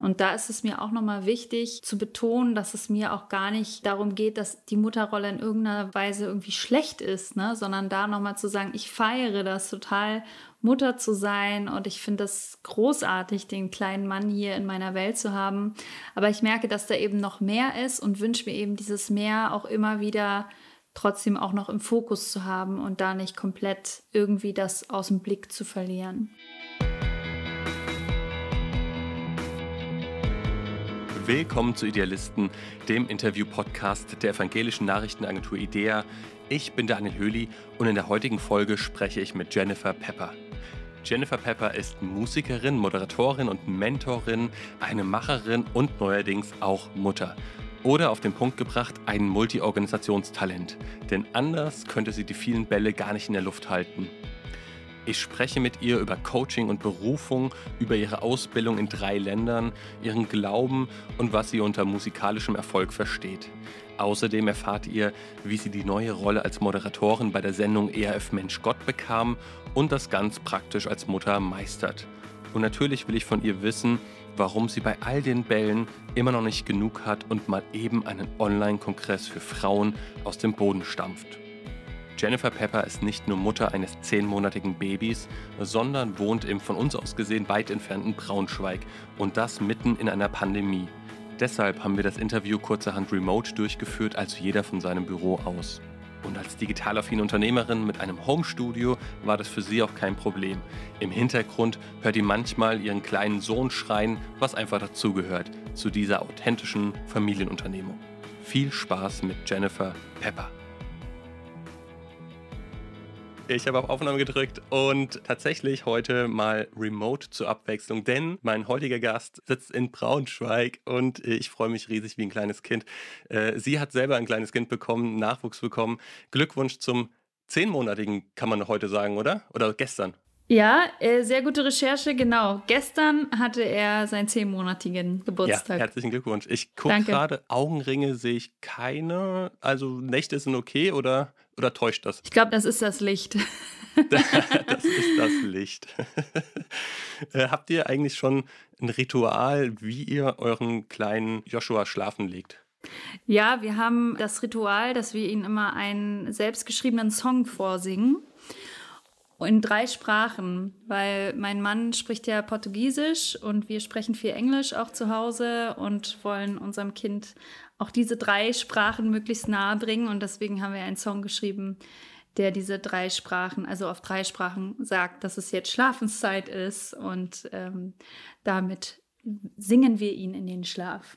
Und da ist es mir auch nochmal wichtig zu betonen, dass es mir auch gar nicht darum geht, dass die Mutterrolle in irgendeiner Weise irgendwie schlecht ist, ne? sondern da nochmal zu sagen, ich feiere das total, Mutter zu sein und ich finde das großartig, den kleinen Mann hier in meiner Welt zu haben. Aber ich merke, dass da eben noch mehr ist und wünsche mir eben dieses Mehr auch immer wieder trotzdem auch noch im Fokus zu haben und da nicht komplett irgendwie das aus dem Blick zu verlieren. Willkommen zu Idealisten, dem Interview-Podcast der evangelischen Nachrichtenagentur IDEA. Ich bin Daniel Höhli und in der heutigen Folge spreche ich mit Jennifer Pepper. Jennifer Pepper ist Musikerin, Moderatorin und Mentorin, eine Macherin und neuerdings auch Mutter. Oder auf den Punkt gebracht, ein Multiorganisationstalent. Denn anders könnte sie die vielen Bälle gar nicht in der Luft halten. Ich spreche mit ihr über Coaching und Berufung, über ihre Ausbildung in drei Ländern, ihren Glauben und was sie unter musikalischem Erfolg versteht. Außerdem erfahrt ihr, wie sie die neue Rolle als Moderatorin bei der Sendung ERF Mensch Gott bekam und das ganz praktisch als Mutter meistert. Und natürlich will ich von ihr wissen, warum sie bei all den Bällen immer noch nicht genug hat und mal eben einen Online-Kongress für Frauen aus dem Boden stampft. Jennifer Pepper ist nicht nur Mutter eines zehnmonatigen Babys, sondern wohnt im von uns aus gesehen weit entfernten Braunschweig und das mitten in einer Pandemie. Deshalb haben wir das Interview kurzerhand remote durchgeführt, also jeder von seinem Büro aus. Und als digitalaffine Unternehmerin mit einem Homestudio war das für sie auch kein Problem. Im Hintergrund hört ihr manchmal ihren kleinen Sohn schreien, was einfach dazugehört zu dieser authentischen Familienunternehmung. Viel Spaß mit Jennifer Pepper. Ich habe auf Aufnahme gedrückt und tatsächlich heute mal remote zur Abwechslung, denn mein heutiger Gast sitzt in Braunschweig und äh, ich freue mich riesig wie ein kleines Kind. Äh, sie hat selber ein kleines Kind bekommen, Nachwuchs bekommen. Glückwunsch zum zehnmonatigen, kann man heute sagen, oder? Oder gestern? Ja, äh, sehr gute Recherche, genau. Gestern hatte er seinen zehnmonatigen Geburtstag. Ja, herzlichen Glückwunsch. Ich gucke gerade, Augenringe sehe ich keine. Also Nächte sind okay oder, oder täuscht das? Ich glaube, das ist das Licht. das ist das Licht. Äh, habt ihr eigentlich schon ein Ritual, wie ihr euren kleinen Joshua schlafen legt? Ja, wir haben das Ritual, dass wir ihn immer einen selbstgeschriebenen Song vorsingen in drei Sprachen, weil mein Mann spricht ja Portugiesisch und wir sprechen viel Englisch auch zu Hause und wollen unserem Kind auch diese drei Sprachen möglichst nahe bringen. Und deswegen haben wir einen Song geschrieben, der diese drei Sprachen, also auf drei Sprachen sagt, dass es jetzt Schlafenszeit ist und ähm, damit singen wir ihn in den Schlaf.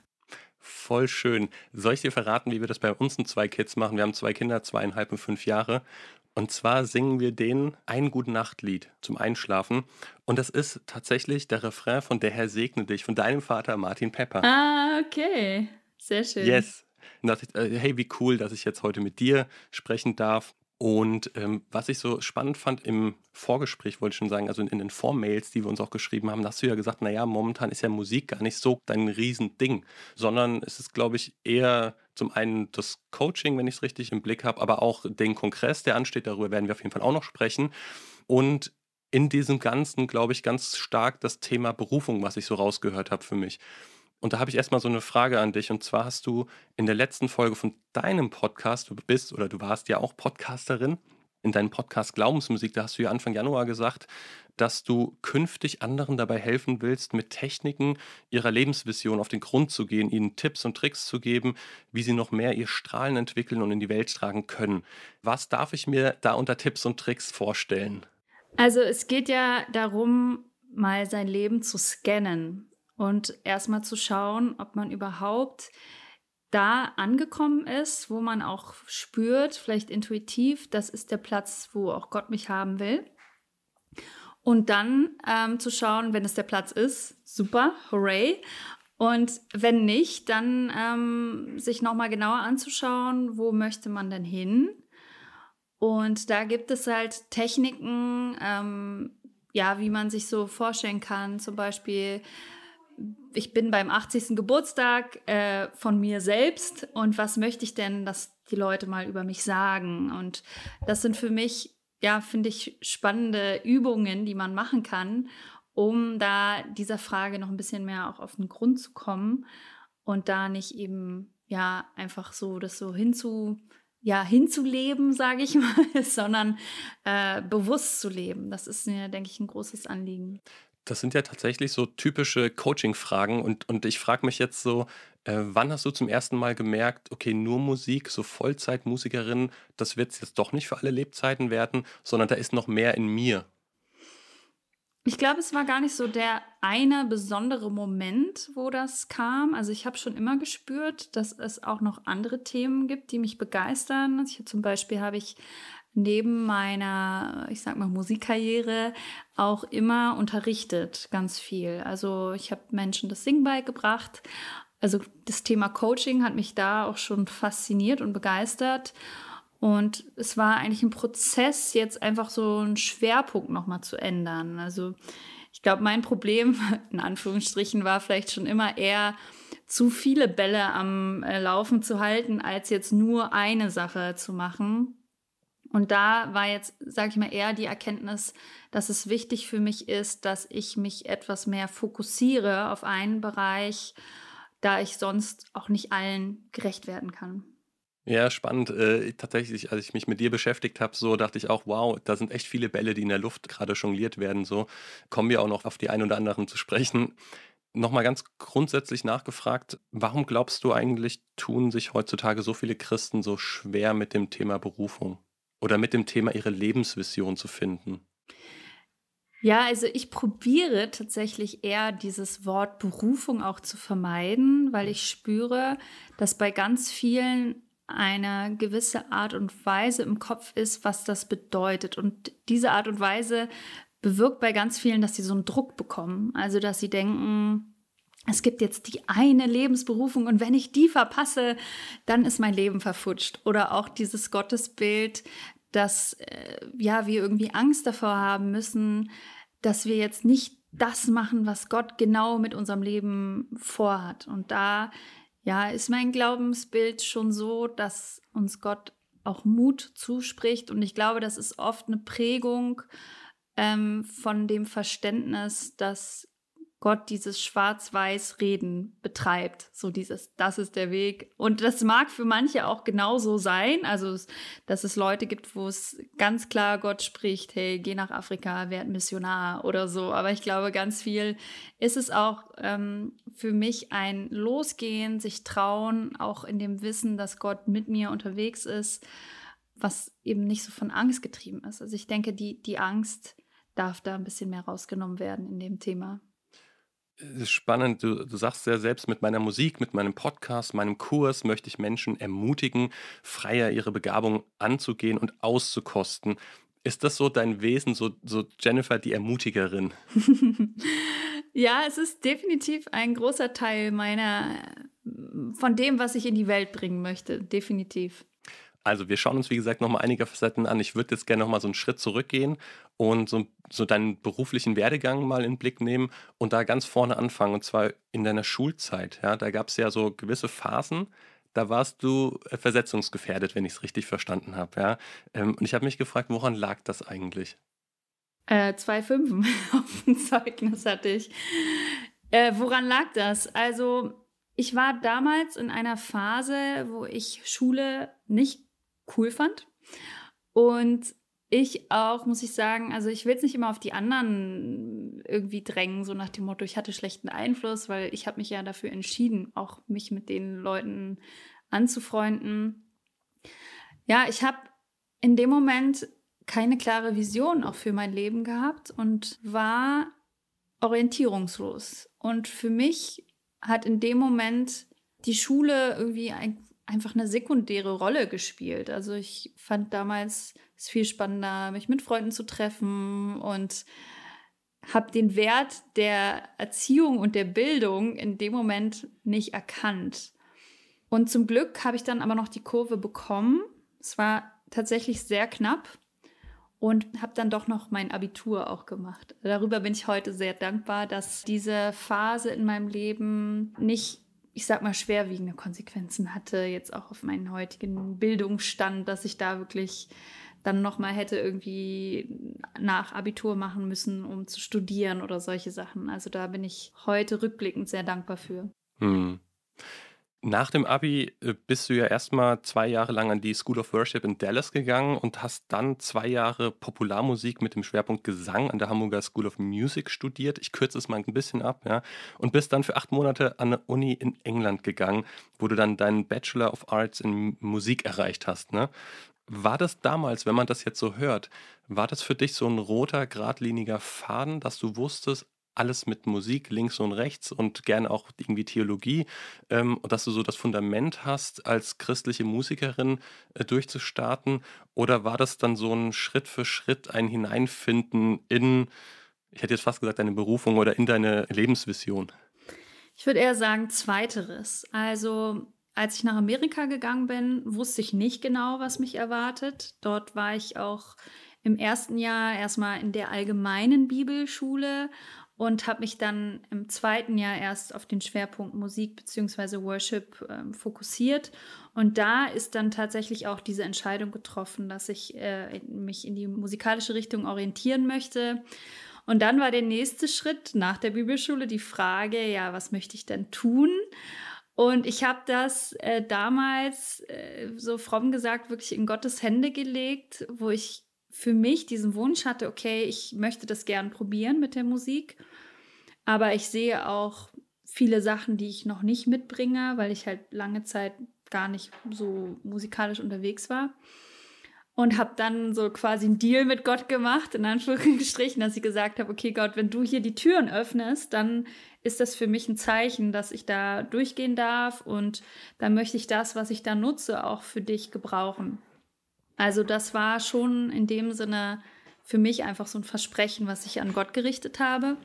Voll schön. Soll ich dir verraten, wie wir das bei uns und zwei Kids machen? Wir haben zwei Kinder, zweieinhalb und fünf Jahre. Und zwar singen wir denen ein Guten Nachtlied zum Einschlafen. Und das ist tatsächlich der Refrain von Der Herr segne dich von deinem Vater Martin Pepper. Ah, okay. Sehr schön. Yes. Und dachte ich, äh, hey, wie cool, dass ich jetzt heute mit dir sprechen darf. Und ähm, was ich so spannend fand im Vorgespräch, wollte ich schon sagen, also in, in den Vormails, die wir uns auch geschrieben haben, hast du ja gesagt, naja, momentan ist ja Musik gar nicht so dein Riesending, sondern es ist, glaube ich, eher zum einen das Coaching, wenn ich es richtig im Blick habe, aber auch den Kongress, der ansteht, darüber werden wir auf jeden Fall auch noch sprechen. Und in diesem Ganzen, glaube ich, ganz stark das Thema Berufung, was ich so rausgehört habe für mich. Und da habe ich erstmal so eine Frage an dich. Und zwar hast du in der letzten Folge von deinem Podcast, du bist oder du warst ja auch Podcasterin, in deinem Podcast Glaubensmusik, da hast du ja Anfang Januar gesagt, dass du künftig anderen dabei helfen willst, mit Techniken ihrer Lebensvision auf den Grund zu gehen, ihnen Tipps und Tricks zu geben, wie sie noch mehr ihr Strahlen entwickeln und in die Welt tragen können. Was darf ich mir da unter Tipps und Tricks vorstellen? Also es geht ja darum, mal sein Leben zu scannen und erstmal zu schauen, ob man überhaupt da angekommen ist, wo man auch spürt, vielleicht intuitiv, das ist der Platz, wo auch Gott mich haben will. Und dann ähm, zu schauen, wenn es der Platz ist, super, hooray. Und wenn nicht, dann ähm, sich nochmal genauer anzuschauen, wo möchte man denn hin? Und da gibt es halt Techniken, ähm, ja, wie man sich so vorstellen kann, zum Beispiel ich bin beim 80. Geburtstag äh, von mir selbst und was möchte ich denn, dass die Leute mal über mich sagen? Und das sind für mich, ja, finde ich, spannende Übungen, die man machen kann, um da dieser Frage noch ein bisschen mehr auch auf den Grund zu kommen und da nicht eben, ja, einfach so das so hinzu, ja, hinzuleben, sage ich mal, sondern äh, bewusst zu leben. Das ist mir, denke ich, ein großes Anliegen. Das sind ja tatsächlich so typische Coaching-Fragen und, und ich frage mich jetzt so, äh, wann hast du zum ersten Mal gemerkt, okay, nur Musik, so Vollzeitmusikerin, das wird es jetzt doch nicht für alle Lebzeiten werden, sondern da ist noch mehr in mir? Ich glaube, es war gar nicht so der eine besondere Moment, wo das kam. Also ich habe schon immer gespürt, dass es auch noch andere Themen gibt, die mich begeistern. Also ich, zum Beispiel habe ich neben meiner, ich sag mal, Musikkarriere auch immer unterrichtet, ganz viel. Also ich habe Menschen das Singen beigebracht. Also das Thema Coaching hat mich da auch schon fasziniert und begeistert. Und es war eigentlich ein Prozess, jetzt einfach so einen Schwerpunkt nochmal zu ändern. Also ich glaube, mein Problem in Anführungsstrichen war vielleicht schon immer eher zu viele Bälle am äh, Laufen zu halten, als jetzt nur eine Sache zu machen. Und da war jetzt, sage ich mal, eher die Erkenntnis, dass es wichtig für mich ist, dass ich mich etwas mehr fokussiere auf einen Bereich, da ich sonst auch nicht allen gerecht werden kann. Ja, spannend. Äh, tatsächlich, als ich mich mit dir beschäftigt habe, so dachte ich auch, wow, da sind echt viele Bälle, die in der Luft gerade jongliert werden. So kommen wir auch noch auf die ein oder anderen zu sprechen. Nochmal ganz grundsätzlich nachgefragt, warum glaubst du eigentlich, tun sich heutzutage so viele Christen so schwer mit dem Thema Berufung? oder mit dem Thema ihre Lebensvision zu finden? Ja, also ich probiere tatsächlich eher dieses Wort Berufung auch zu vermeiden, weil mhm. ich spüre, dass bei ganz vielen eine gewisse Art und Weise im Kopf ist, was das bedeutet. Und diese Art und Weise bewirkt bei ganz vielen, dass sie so einen Druck bekommen. Also, dass sie denken, es gibt jetzt die eine Lebensberufung und wenn ich die verpasse, dann ist mein Leben verfutscht. Oder auch dieses Gottesbild, dass äh, ja, wir irgendwie Angst davor haben müssen, dass wir jetzt nicht das machen, was Gott genau mit unserem Leben vorhat. Und da ja, ist mein Glaubensbild schon so, dass uns Gott auch Mut zuspricht. Und ich glaube, das ist oft eine Prägung ähm, von dem Verständnis, dass Gott dieses Schwarz-Weiß-Reden betreibt. So dieses, das ist der Weg. Und das mag für manche auch genauso sein. Also, dass es Leute gibt, wo es ganz klar Gott spricht, hey, geh nach Afrika, werd Missionar oder so. Aber ich glaube, ganz viel ist es auch ähm, für mich ein Losgehen, sich trauen, auch in dem Wissen, dass Gott mit mir unterwegs ist, was eben nicht so von Angst getrieben ist. Also ich denke, die, die Angst darf da ein bisschen mehr rausgenommen werden in dem Thema spannend. Du, du, sagst ja selbst, mit meiner Musik, mit meinem Podcast, meinem Kurs möchte ich Menschen ermutigen, freier ihre Begabung anzugehen und auszukosten. Ist das so dein Wesen, so, so Jennifer die Ermutigerin? ja, es ist definitiv ein großer Teil meiner, von dem, was ich in die Welt bringen möchte, definitiv. Also wir schauen uns, wie gesagt, nochmal einige Facetten an. Ich würde jetzt gerne nochmal so einen Schritt zurückgehen und so, so, deinen beruflichen Werdegang mal in den Blick nehmen und da ganz vorne anfangen, und zwar in deiner Schulzeit. Ja, da gab es ja so gewisse Phasen, da warst du äh, versetzungsgefährdet, wenn ich es richtig verstanden habe. Ja? Ähm, und ich habe mich gefragt, woran lag das eigentlich? Äh, zwei Fünfen auf dem Zeugnis hatte ich. Äh, woran lag das? Also ich war damals in einer Phase, wo ich Schule nicht cool fand. Und ich auch, muss ich sagen, also ich will es nicht immer auf die anderen irgendwie drängen, so nach dem Motto, ich hatte schlechten Einfluss, weil ich habe mich ja dafür entschieden, auch mich mit den Leuten anzufreunden. Ja, ich habe in dem Moment keine klare Vision auch für mein Leben gehabt und war orientierungslos. Und für mich hat in dem Moment die Schule irgendwie ein einfach eine sekundäre Rolle gespielt. Also ich fand damals es viel spannender, mich mit Freunden zu treffen und habe den Wert der Erziehung und der Bildung in dem Moment nicht erkannt. Und zum Glück habe ich dann aber noch die Kurve bekommen. Es war tatsächlich sehr knapp und habe dann doch noch mein Abitur auch gemacht. Darüber bin ich heute sehr dankbar, dass diese Phase in meinem Leben nicht ich sag mal, schwerwiegende Konsequenzen hatte, jetzt auch auf meinen heutigen Bildungsstand, dass ich da wirklich dann nochmal hätte irgendwie nach Abitur machen müssen, um zu studieren oder solche Sachen. Also da bin ich heute rückblickend sehr dankbar für. Hm. Nach dem Abi äh, bist du ja erstmal zwei Jahre lang an die School of Worship in Dallas gegangen und hast dann zwei Jahre Popularmusik mit dem Schwerpunkt Gesang an der Hamburger School of Music studiert. Ich kürze es mal ein bisschen ab, ja. Und bist dann für acht Monate an eine Uni in England gegangen, wo du dann deinen Bachelor of Arts in Musik erreicht hast, ne? War das damals, wenn man das jetzt so hört, war das für dich so ein roter, geradliniger Faden, dass du wusstest, alles mit Musik links und rechts und gerne auch irgendwie Theologie, ähm, dass du so das Fundament hast, als christliche Musikerin äh, durchzustarten? Oder war das dann so ein Schritt für Schritt ein Hineinfinden in, ich hätte jetzt fast gesagt, deine Berufung oder in deine Lebensvision? Ich würde eher sagen, zweiteres. Also als ich nach Amerika gegangen bin, wusste ich nicht genau, was mich erwartet. Dort war ich auch im ersten Jahr erstmal in der allgemeinen Bibelschule und habe mich dann im zweiten Jahr erst auf den Schwerpunkt Musik bzw. Worship äh, fokussiert. Und da ist dann tatsächlich auch diese Entscheidung getroffen, dass ich äh, mich in die musikalische Richtung orientieren möchte. Und dann war der nächste Schritt nach der Bibelschule die Frage, ja, was möchte ich denn tun? Und ich habe das äh, damals, äh, so fromm gesagt, wirklich in Gottes Hände gelegt, wo ich für mich diesen Wunsch hatte, okay, ich möchte das gern probieren mit der Musik. Aber ich sehe auch viele Sachen, die ich noch nicht mitbringe, weil ich halt lange Zeit gar nicht so musikalisch unterwegs war. Und habe dann so quasi einen Deal mit Gott gemacht, in Anführungsstrichen, dass ich gesagt habe, okay Gott, wenn du hier die Türen öffnest, dann ist das für mich ein Zeichen, dass ich da durchgehen darf und dann möchte ich das, was ich da nutze, auch für dich gebrauchen. Also das war schon in dem Sinne für mich einfach so ein Versprechen, was ich an Gott gerichtet habe.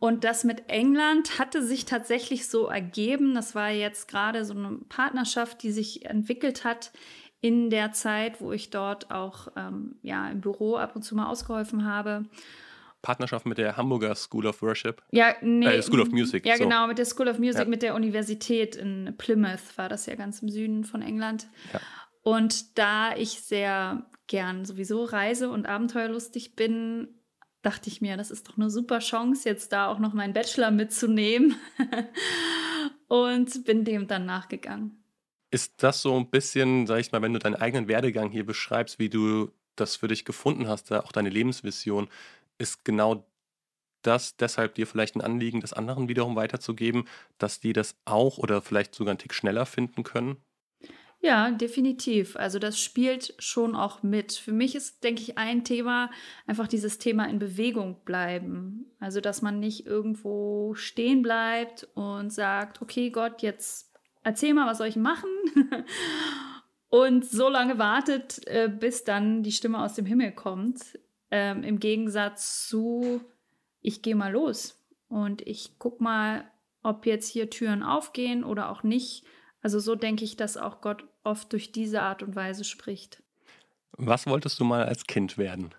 Und das mit England hatte sich tatsächlich so ergeben. Das war jetzt gerade so eine Partnerschaft, die sich entwickelt hat in der Zeit, wo ich dort auch ähm, ja, im Büro ab und zu mal ausgeholfen habe. Partnerschaft mit der Hamburger School of Worship. Ja, nee. Äh, School of Music. Ja, so. genau, mit der School of Music, ja. mit der Universität in Plymouth war das ja ganz im Süden von England. Ja. Und da ich sehr gern sowieso reise und abenteuerlustig bin, dachte ich mir, das ist doch eine super Chance, jetzt da auch noch meinen Bachelor mitzunehmen. und bin dem dann nachgegangen. Ist das so ein bisschen, sag ich mal, wenn du deinen eigenen Werdegang hier beschreibst, wie du das für dich gefunden hast, auch deine Lebensvision, ist genau das deshalb dir vielleicht ein Anliegen, das anderen wiederum weiterzugeben, dass die das auch oder vielleicht sogar einen Tick schneller finden können? Ja, definitiv. Also das spielt schon auch mit. Für mich ist, denke ich, ein Thema einfach dieses Thema in Bewegung bleiben. Also dass man nicht irgendwo stehen bleibt und sagt, okay, Gott, jetzt erzähl mal, was soll ich machen? und so lange wartet, äh, bis dann die Stimme aus dem Himmel kommt. Ähm, Im Gegensatz zu, ich gehe mal los und ich guck mal, ob jetzt hier Türen aufgehen oder auch nicht. Also so denke ich, dass auch Gott oft durch diese Art und Weise spricht. Was wolltest du mal als Kind werden?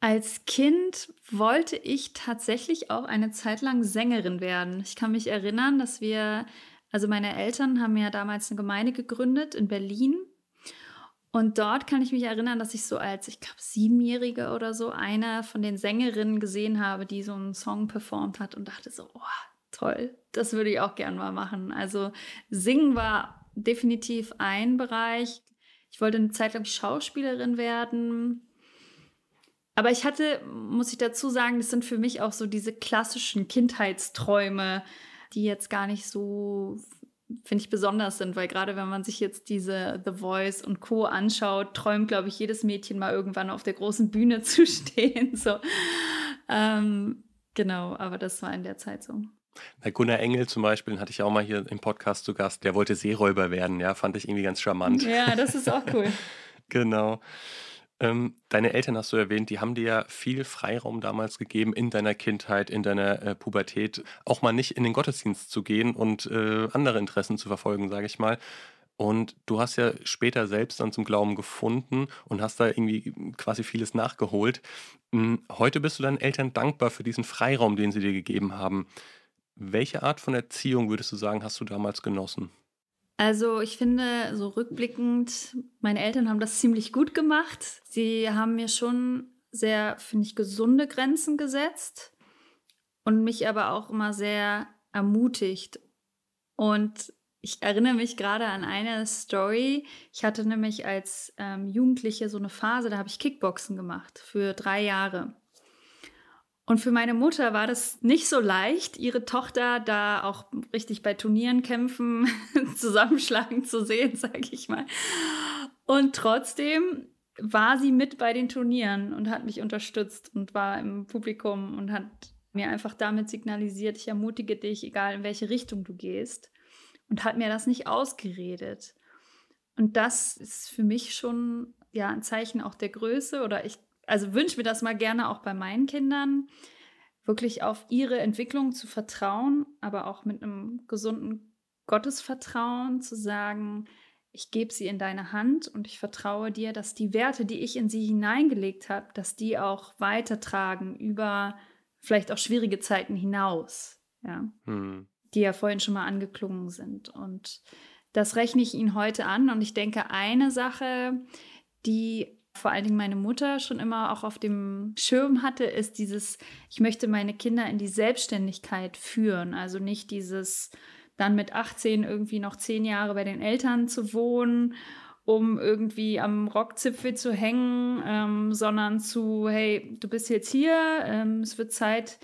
Als Kind wollte ich tatsächlich auch eine Zeit lang Sängerin werden. Ich kann mich erinnern, dass wir, also meine Eltern haben ja damals eine Gemeinde gegründet in Berlin. Und dort kann ich mich erinnern, dass ich so als, ich glaube, Siebenjährige oder so, einer von den Sängerinnen gesehen habe, die so einen Song performt hat und dachte so, oh, toll, das würde ich auch gern mal machen. Also singen war definitiv ein Bereich. Ich wollte eine Zeit lang Schauspielerin werden. Aber ich hatte, muss ich dazu sagen, das sind für mich auch so diese klassischen Kindheitsträume, die jetzt gar nicht so, finde ich, besonders sind, weil gerade wenn man sich jetzt diese The Voice und Co. anschaut, träumt, glaube ich, jedes Mädchen mal irgendwann auf der großen Bühne zu stehen. So. Ähm, genau, aber das war in der Zeit so. Na, Gunnar Engel zum Beispiel, den hatte ich auch mal hier im Podcast zu Gast, der wollte Seeräuber werden, ja, fand ich irgendwie ganz charmant. Ja, das ist auch cool. genau. Ähm, deine Eltern hast du erwähnt, die haben dir ja viel Freiraum damals gegeben in deiner Kindheit, in deiner äh, Pubertät, auch mal nicht in den Gottesdienst zu gehen und äh, andere Interessen zu verfolgen, sage ich mal. Und du hast ja später selbst dann zum Glauben gefunden und hast da irgendwie quasi vieles nachgeholt. Hm, heute bist du deinen Eltern dankbar für diesen Freiraum, den sie dir gegeben haben. Welche Art von Erziehung würdest du sagen, hast du damals genossen? Also ich finde, so rückblickend, meine Eltern haben das ziemlich gut gemacht. Sie haben mir schon sehr, finde ich, gesunde Grenzen gesetzt und mich aber auch immer sehr ermutigt. Und ich erinnere mich gerade an eine Story. Ich hatte nämlich als ähm, Jugendliche so eine Phase, da habe ich Kickboxen gemacht für drei Jahre. Und für meine Mutter war das nicht so leicht, ihre Tochter da auch richtig bei Turnieren kämpfen, zusammenschlagen zu sehen, sage ich mal. Und trotzdem war sie mit bei den Turnieren und hat mich unterstützt und war im Publikum und hat mir einfach damit signalisiert, ich ermutige dich, egal in welche Richtung du gehst. Und hat mir das nicht ausgeredet. Und das ist für mich schon ja ein Zeichen auch der Größe oder ich also wünsche mir das mal gerne auch bei meinen Kindern, wirklich auf ihre Entwicklung zu vertrauen, aber auch mit einem gesunden Gottesvertrauen zu sagen, ich gebe sie in deine Hand und ich vertraue dir, dass die Werte, die ich in sie hineingelegt habe, dass die auch weitertragen über vielleicht auch schwierige Zeiten hinaus, ja, hm. die ja vorhin schon mal angeklungen sind. Und das rechne ich ihnen heute an. Und ich denke, eine Sache, die vor allen Dingen meine Mutter schon immer auch auf dem Schirm hatte, ist dieses, ich möchte meine Kinder in die Selbstständigkeit führen. Also nicht dieses, dann mit 18 irgendwie noch zehn Jahre bei den Eltern zu wohnen, um irgendwie am Rockzipfel zu hängen, ähm, sondern zu, hey, du bist jetzt hier, ähm, es wird Zeit,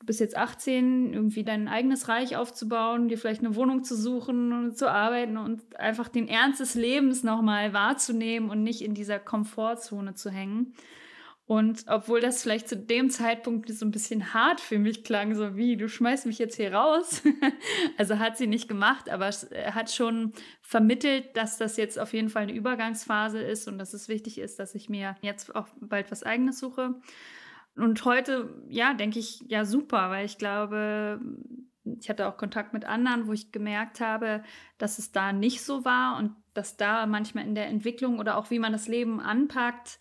du bist jetzt 18, irgendwie dein eigenes Reich aufzubauen, dir vielleicht eine Wohnung zu suchen und zu arbeiten und einfach den Ernst des Lebens nochmal wahrzunehmen und nicht in dieser Komfortzone zu hängen. Und obwohl das vielleicht zu dem Zeitpunkt so ein bisschen hart für mich klang, so wie, du schmeißt mich jetzt hier raus. also hat sie nicht gemacht, aber äh, hat schon vermittelt, dass das jetzt auf jeden Fall eine Übergangsphase ist und dass es wichtig ist, dass ich mir jetzt auch bald was eigenes suche. Und heute, ja, denke ich, ja, super, weil ich glaube, ich hatte auch Kontakt mit anderen, wo ich gemerkt habe, dass es da nicht so war und dass da manchmal in der Entwicklung oder auch wie man das Leben anpackt,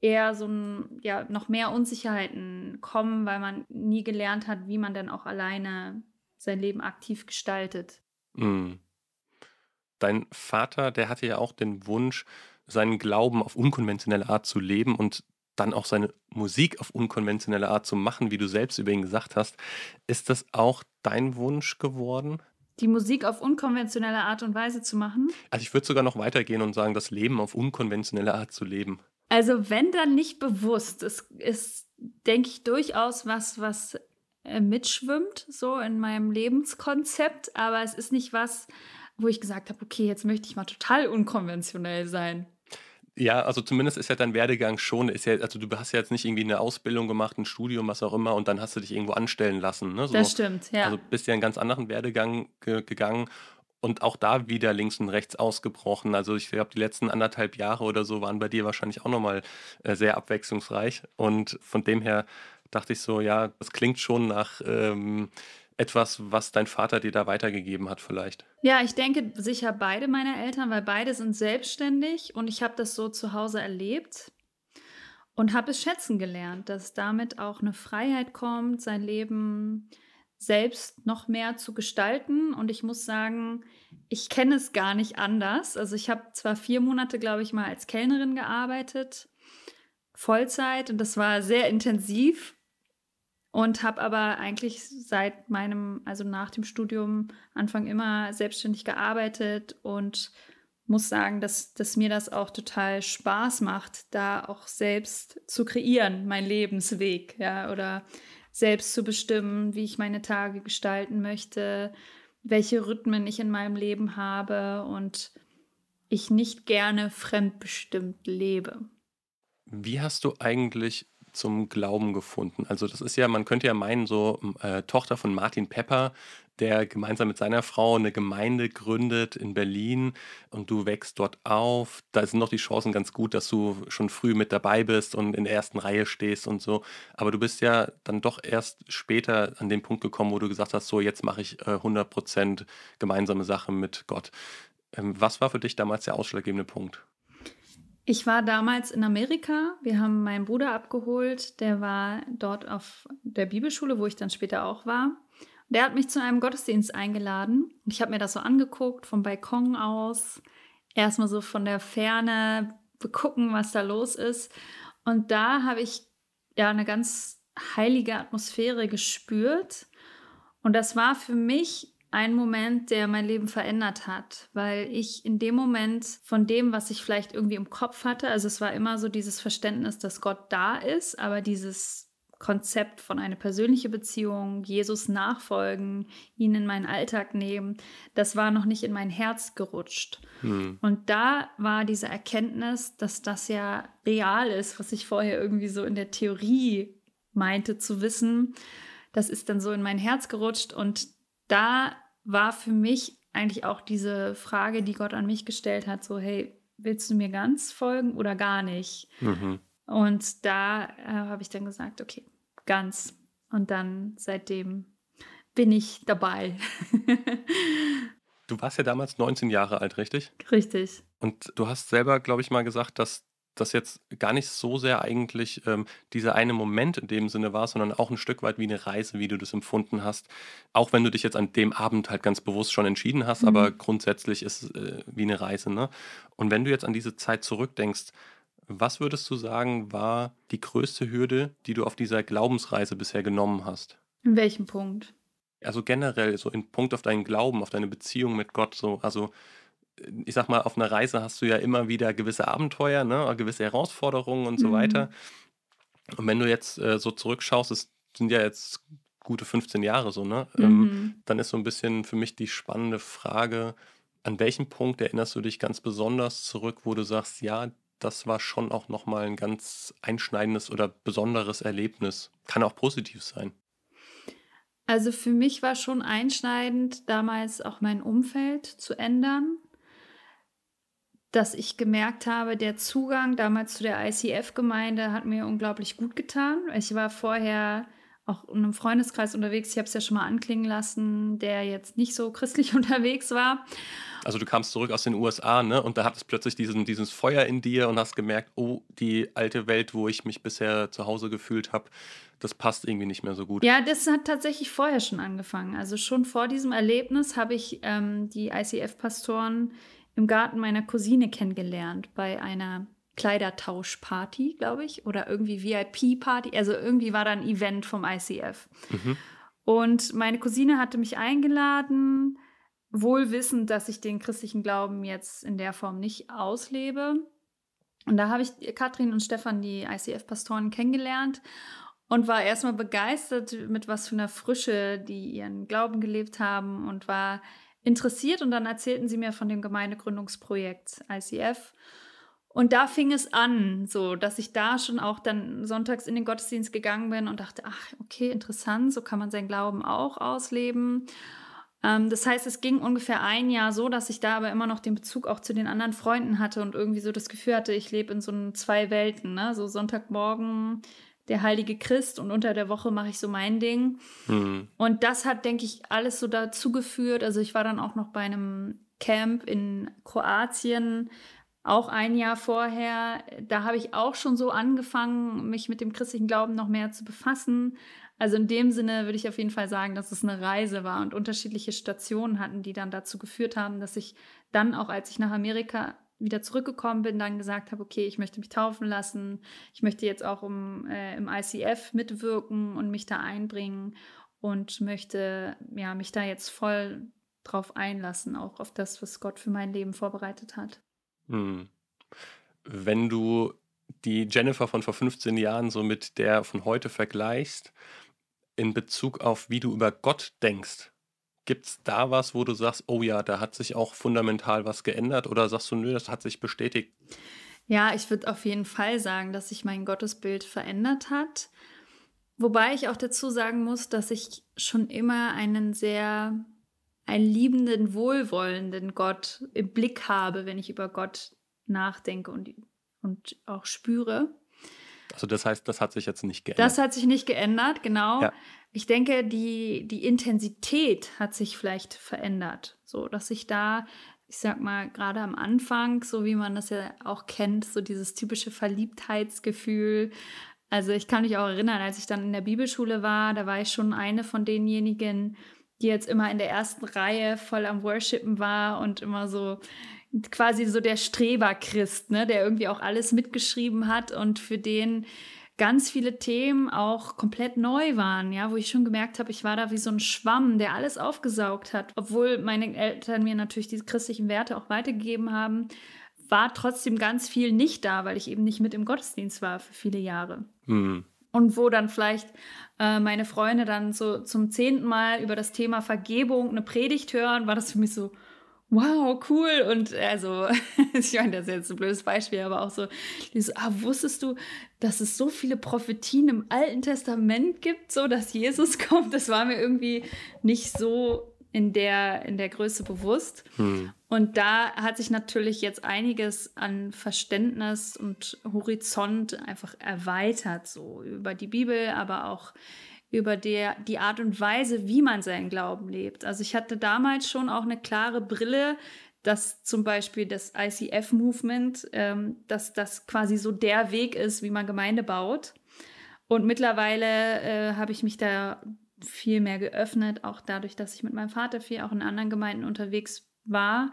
eher so ein, ja, noch mehr Unsicherheiten kommen, weil man nie gelernt hat, wie man denn auch alleine sein Leben aktiv gestaltet. Mm. Dein Vater, der hatte ja auch den Wunsch, seinen Glauben auf unkonventionelle Art zu leben und dann auch seine Musik auf unkonventionelle Art zu machen, wie du selbst über ihn gesagt hast. Ist das auch dein Wunsch geworden? die Musik auf unkonventionelle Art und Weise zu machen? Also ich würde sogar noch weitergehen und sagen, das Leben auf unkonventionelle Art zu leben. Also wenn dann nicht bewusst, es ist, denke ich, durchaus was, was äh, mitschwimmt, so in meinem Lebenskonzept, aber es ist nicht was, wo ich gesagt habe, okay, jetzt möchte ich mal total unkonventionell sein. Ja, also zumindest ist ja dein Werdegang schon, ist ja, also du hast ja jetzt nicht irgendwie eine Ausbildung gemacht, ein Studium, was auch immer, und dann hast du dich irgendwo anstellen lassen. Ne? So, das stimmt, ja. Also bist ja einen ganz anderen Werdegang ge gegangen und auch da wieder links und rechts ausgebrochen. Also ich glaube, die letzten anderthalb Jahre oder so waren bei dir wahrscheinlich auch nochmal äh, sehr abwechslungsreich. Und von dem her dachte ich so, ja, das klingt schon nach ähm, etwas, was dein Vater dir da weitergegeben hat vielleicht? Ja, ich denke sicher beide meiner Eltern, weil beide sind selbstständig und ich habe das so zu Hause erlebt und habe es schätzen gelernt, dass damit auch eine Freiheit kommt, sein Leben selbst noch mehr zu gestalten. Und ich muss sagen, ich kenne es gar nicht anders. Also ich habe zwar vier Monate, glaube ich, mal als Kellnerin gearbeitet, Vollzeit, und das war sehr intensiv und habe aber eigentlich seit meinem, also nach dem Studium Anfang immer selbstständig gearbeitet und muss sagen, dass, dass mir das auch total Spaß macht, da auch selbst zu kreieren, mein Lebensweg, ja, oder selbst zu bestimmen, wie ich meine Tage gestalten möchte, welche Rhythmen ich in meinem Leben habe und ich nicht gerne fremdbestimmt lebe. Wie hast du eigentlich zum Glauben gefunden. Also das ist ja, man könnte ja meinen, so äh, Tochter von Martin Pepper, der gemeinsam mit seiner Frau eine Gemeinde gründet in Berlin und du wächst dort auf. Da sind noch die Chancen ganz gut, dass du schon früh mit dabei bist und in der ersten Reihe stehst und so. Aber du bist ja dann doch erst später an den Punkt gekommen, wo du gesagt hast, so jetzt mache ich äh, 100% gemeinsame Sache mit Gott. Ähm, was war für dich damals der ausschlaggebende Punkt? Ich war damals in Amerika. Wir haben meinen Bruder abgeholt. Der war dort auf der Bibelschule, wo ich dann später auch war. Der hat mich zu einem Gottesdienst eingeladen. Ich habe mir das so angeguckt, vom Balkon aus. Erstmal so von der Ferne gucken, was da los ist. Und da habe ich ja eine ganz heilige Atmosphäre gespürt. Und das war für mich ein Moment, der mein Leben verändert hat, weil ich in dem Moment von dem, was ich vielleicht irgendwie im Kopf hatte, also es war immer so dieses Verständnis, dass Gott da ist, aber dieses Konzept von einer persönlichen Beziehung, Jesus nachfolgen, ihn in meinen Alltag nehmen, das war noch nicht in mein Herz gerutscht. Hm. Und da war diese Erkenntnis, dass das ja real ist, was ich vorher irgendwie so in der Theorie meinte zu wissen. Das ist dann so in mein Herz gerutscht und da war für mich eigentlich auch diese Frage, die Gott an mich gestellt hat, so, hey, willst du mir ganz folgen oder gar nicht? Mhm. Und da äh, habe ich dann gesagt, okay, ganz. Und dann seitdem bin ich dabei. du warst ja damals 19 Jahre alt, richtig? Richtig. Und du hast selber, glaube ich, mal gesagt, dass das jetzt gar nicht so sehr eigentlich ähm, dieser eine Moment in dem Sinne war, sondern auch ein Stück weit wie eine Reise, wie du das empfunden hast. Auch wenn du dich jetzt an dem Abend halt ganz bewusst schon entschieden hast, mhm. aber grundsätzlich ist es äh, wie eine Reise. Ne? Und wenn du jetzt an diese Zeit zurückdenkst, was würdest du sagen, war die größte Hürde, die du auf dieser Glaubensreise bisher genommen hast? In welchem Punkt? Also generell, so in Punkt auf deinen Glauben, auf deine Beziehung mit Gott, so, also ich sag mal, auf einer Reise hast du ja immer wieder gewisse Abenteuer, ne, gewisse Herausforderungen und so mhm. weiter. Und wenn du jetzt äh, so zurückschaust, es sind ja jetzt gute 15 Jahre so, ne? Ähm, mhm. Ähm, dann ist so ein bisschen für mich die spannende Frage, an welchem Punkt erinnerst du dich ganz besonders zurück, wo du sagst, ja, das war schon auch nochmal ein ganz einschneidendes oder besonderes Erlebnis. Kann auch positiv sein. Also für mich war schon einschneidend, damals auch mein Umfeld zu ändern dass ich gemerkt habe, der Zugang damals zu der ICF-Gemeinde hat mir unglaublich gut getan. Ich war vorher auch in einem Freundeskreis unterwegs. Ich habe es ja schon mal anklingen lassen, der jetzt nicht so christlich unterwegs war. Also du kamst zurück aus den USA, ne? Und da hattest plötzlich diesen, dieses Feuer in dir und hast gemerkt, oh, die alte Welt, wo ich mich bisher zu Hause gefühlt habe, das passt irgendwie nicht mehr so gut. Ja, das hat tatsächlich vorher schon angefangen. Also schon vor diesem Erlebnis habe ich ähm, die ICF-Pastoren im Garten meiner Cousine kennengelernt, bei einer Kleidertauschparty, glaube ich, oder irgendwie VIP-Party. Also irgendwie war da ein Event vom ICF. Mhm. Und meine Cousine hatte mich eingeladen, wohl wissend, dass ich den christlichen Glauben jetzt in der Form nicht auslebe. Und da habe ich Katrin und Stefan, die ICF-Pastoren, kennengelernt und war erstmal begeistert mit was für einer Frische, die ihren Glauben gelebt haben und war interessiert und dann erzählten sie mir von dem Gemeindegründungsprojekt ICF. Und da fing es an, so dass ich da schon auch dann sonntags in den Gottesdienst gegangen bin und dachte, ach, okay, interessant, so kann man seinen Glauben auch ausleben. Ähm, das heißt, es ging ungefähr ein Jahr so, dass ich da aber immer noch den Bezug auch zu den anderen Freunden hatte und irgendwie so das Gefühl hatte, ich lebe in so zwei Welten, ne? so Sonntagmorgen der heilige Christ und unter der Woche mache ich so mein Ding. Mhm. Und das hat, denke ich, alles so dazu geführt. Also ich war dann auch noch bei einem Camp in Kroatien, auch ein Jahr vorher. Da habe ich auch schon so angefangen, mich mit dem christlichen Glauben noch mehr zu befassen. Also in dem Sinne würde ich auf jeden Fall sagen, dass es eine Reise war und unterschiedliche Stationen hatten, die dann dazu geführt haben, dass ich dann auch, als ich nach Amerika wieder zurückgekommen bin, dann gesagt habe, okay, ich möchte mich taufen lassen, ich möchte jetzt auch im, äh, im ICF mitwirken und mich da einbringen und möchte ja mich da jetzt voll drauf einlassen, auch auf das, was Gott für mein Leben vorbereitet hat. Hm. Wenn du die Jennifer von vor 15 Jahren so mit der von heute vergleichst, in Bezug auf wie du über Gott denkst, Gibt es da was, wo du sagst, oh ja, da hat sich auch fundamental was geändert oder sagst du, nö, das hat sich bestätigt? Ja, ich würde auf jeden Fall sagen, dass sich mein Gottesbild verändert hat. Wobei ich auch dazu sagen muss, dass ich schon immer einen sehr einen liebenden, wohlwollenden Gott im Blick habe, wenn ich über Gott nachdenke und, und auch spüre. Also das heißt, das hat sich jetzt nicht geändert. Das hat sich nicht geändert, genau. Ja. Ich denke, die, die Intensität hat sich vielleicht verändert. So, dass ich da, ich sag mal, gerade am Anfang, so wie man das ja auch kennt, so dieses typische Verliebtheitsgefühl, also ich kann mich auch erinnern, als ich dann in der Bibelschule war, da war ich schon eine von denjenigen, die jetzt immer in der ersten Reihe voll am Worshipen war und immer so quasi so der Streberchrist, ne, der irgendwie auch alles mitgeschrieben hat und für den ganz viele Themen auch komplett neu waren, ja, wo ich schon gemerkt habe, ich war da wie so ein Schwamm, der alles aufgesaugt hat, obwohl meine Eltern mir natürlich diese christlichen Werte auch weitergegeben haben, war trotzdem ganz viel nicht da, weil ich eben nicht mit im Gottesdienst war für viele Jahre. Mhm und wo dann vielleicht äh, meine Freunde dann so zum zehnten Mal über das Thema Vergebung eine Predigt hören, war das für mich so, wow, cool. Und also, ich meine, das ist jetzt ein blödes Beispiel, aber auch so, dieses, ah, wusstest du, dass es so viele Prophetien im Alten Testament gibt, so dass Jesus kommt? Das war mir irgendwie nicht so in der, in der Größe bewusst. Hm. Und da hat sich natürlich jetzt einiges an Verständnis und Horizont einfach erweitert, so über die Bibel, aber auch über der, die Art und Weise, wie man seinen Glauben lebt. Also ich hatte damals schon auch eine klare Brille, dass zum Beispiel das ICF-Movement, ähm, dass das quasi so der Weg ist, wie man Gemeinde baut. Und mittlerweile äh, habe ich mich da viel mehr geöffnet, auch dadurch, dass ich mit meinem Vater viel auch in anderen Gemeinden unterwegs war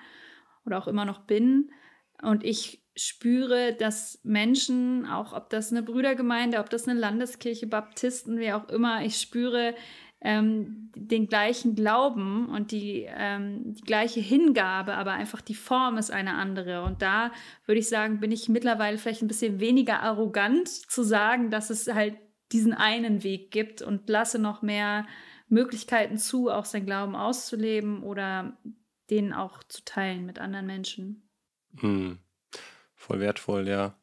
oder auch immer noch bin. Und ich spüre, dass Menschen, auch ob das eine Brüdergemeinde, ob das eine Landeskirche, Baptisten, wer auch immer, ich spüre ähm, den gleichen Glauben und die, ähm, die gleiche Hingabe, aber einfach die Form ist eine andere. Und da würde ich sagen, bin ich mittlerweile vielleicht ein bisschen weniger arrogant zu sagen, dass es halt diesen einen Weg gibt und lasse noch mehr Möglichkeiten zu, auch sein Glauben auszuleben oder den auch zu teilen mit anderen Menschen. Hm. Voll wertvoll, ja.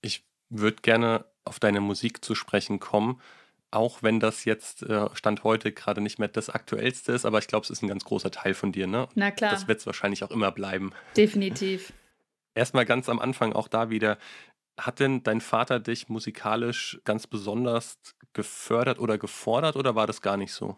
Ich würde gerne auf deine Musik zu sprechen kommen, auch wenn das jetzt äh, Stand heute gerade nicht mehr das Aktuellste ist, aber ich glaube, es ist ein ganz großer Teil von dir, ne? Na klar. Das wird es wahrscheinlich auch immer bleiben. Definitiv. Erstmal ganz am Anfang auch da wieder. Hat denn dein Vater dich musikalisch ganz besonders gefördert oder gefordert oder war das gar nicht so?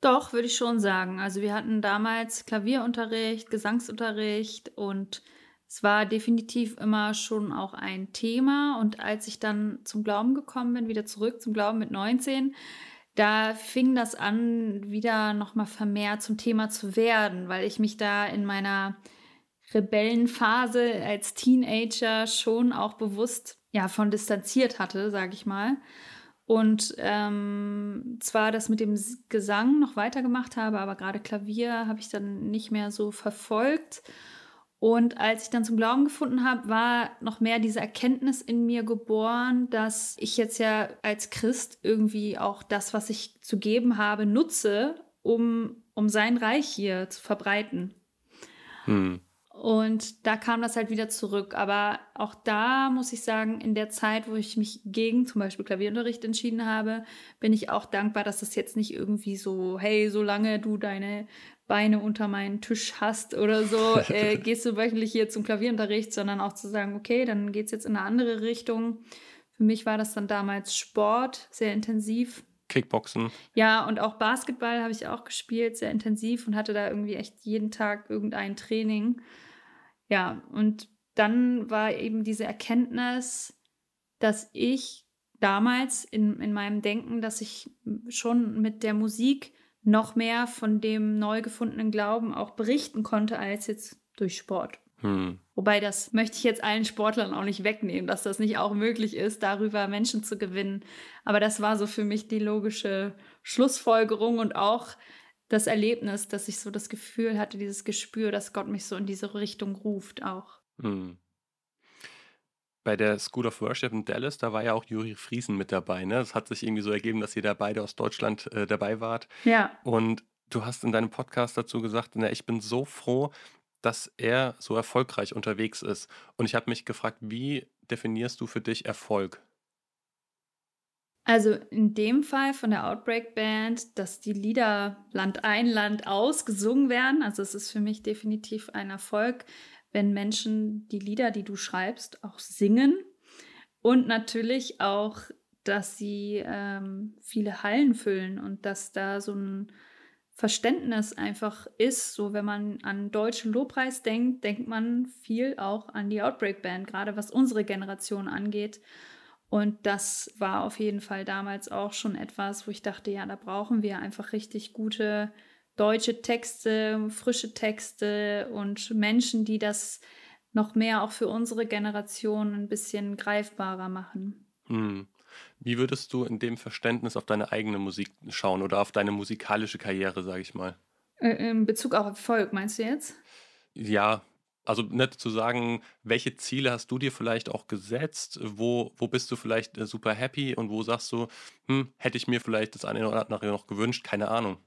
Doch, würde ich schon sagen. Also wir hatten damals Klavierunterricht, Gesangsunterricht und es war definitiv immer schon auch ein Thema. Und als ich dann zum Glauben gekommen bin, wieder zurück zum Glauben mit 19, da fing das an, wieder nochmal vermehrt zum Thema zu werden, weil ich mich da in meiner Rebellenphase als Teenager schon auch bewusst ja, von distanziert hatte, sage ich mal. Und ähm, zwar das mit dem Gesang noch weitergemacht habe, aber gerade Klavier habe ich dann nicht mehr so verfolgt. Und als ich dann zum Glauben gefunden habe, war noch mehr diese Erkenntnis in mir geboren, dass ich jetzt ja als Christ irgendwie auch das, was ich zu geben habe, nutze, um, um sein Reich hier zu verbreiten. Hm. Und da kam das halt wieder zurück. Aber auch da muss ich sagen, in der Zeit, wo ich mich gegen zum Beispiel Klavierunterricht entschieden habe, bin ich auch dankbar, dass das jetzt nicht irgendwie so, hey, solange du deine Beine unter meinen Tisch hast oder so, äh, gehst du wöchentlich hier zum Klavierunterricht, sondern auch zu sagen, okay, dann geht es jetzt in eine andere Richtung. Für mich war das dann damals Sport, sehr intensiv. Kickboxen. Ja, und auch Basketball habe ich auch gespielt, sehr intensiv und hatte da irgendwie echt jeden Tag irgendein Training. Ja, und dann war eben diese Erkenntnis, dass ich damals in, in meinem Denken, dass ich schon mit der Musik noch mehr von dem neu gefundenen Glauben auch berichten konnte als jetzt durch Sport. Hm. Wobei das möchte ich jetzt allen Sportlern auch nicht wegnehmen, dass das nicht auch möglich ist, darüber Menschen zu gewinnen. Aber das war so für mich die logische Schlussfolgerung und auch das Erlebnis, dass ich so das Gefühl hatte, dieses Gespür, dass Gott mich so in diese Richtung ruft auch. Hm bei der School of Worship in Dallas, da war ja auch Juri Friesen mit dabei. Ne? Es hat sich irgendwie so ergeben, dass ihr da beide aus Deutschland äh, dabei wart. Ja. Und du hast in deinem Podcast dazu gesagt, na, ich bin so froh, dass er so erfolgreich unterwegs ist. Und ich habe mich gefragt, wie definierst du für dich Erfolg? Also in dem Fall von der Outbreak Band, dass die Lieder Land ein, Land aus gesungen werden. Also es ist für mich definitiv ein Erfolg wenn Menschen die Lieder, die du schreibst, auch singen. Und natürlich auch, dass sie ähm, viele Hallen füllen und dass da so ein Verständnis einfach ist. So, wenn man an deutschen Lobpreis denkt, denkt man viel auch an die Outbreak Band, gerade was unsere Generation angeht. Und das war auf jeden Fall damals auch schon etwas, wo ich dachte, ja, da brauchen wir einfach richtig gute deutsche Texte, frische Texte und Menschen, die das noch mehr auch für unsere Generation ein bisschen greifbarer machen. Hm. Wie würdest du in dem Verständnis auf deine eigene Musik schauen oder auf deine musikalische Karriere, sage ich mal? In Bezug auf Erfolg, meinst du jetzt? Ja, also nicht zu sagen, welche Ziele hast du dir vielleicht auch gesetzt? Wo, wo bist du vielleicht äh, super happy und wo sagst du, hm, hätte ich mir vielleicht das eine oder andere noch gewünscht? Keine Ahnung.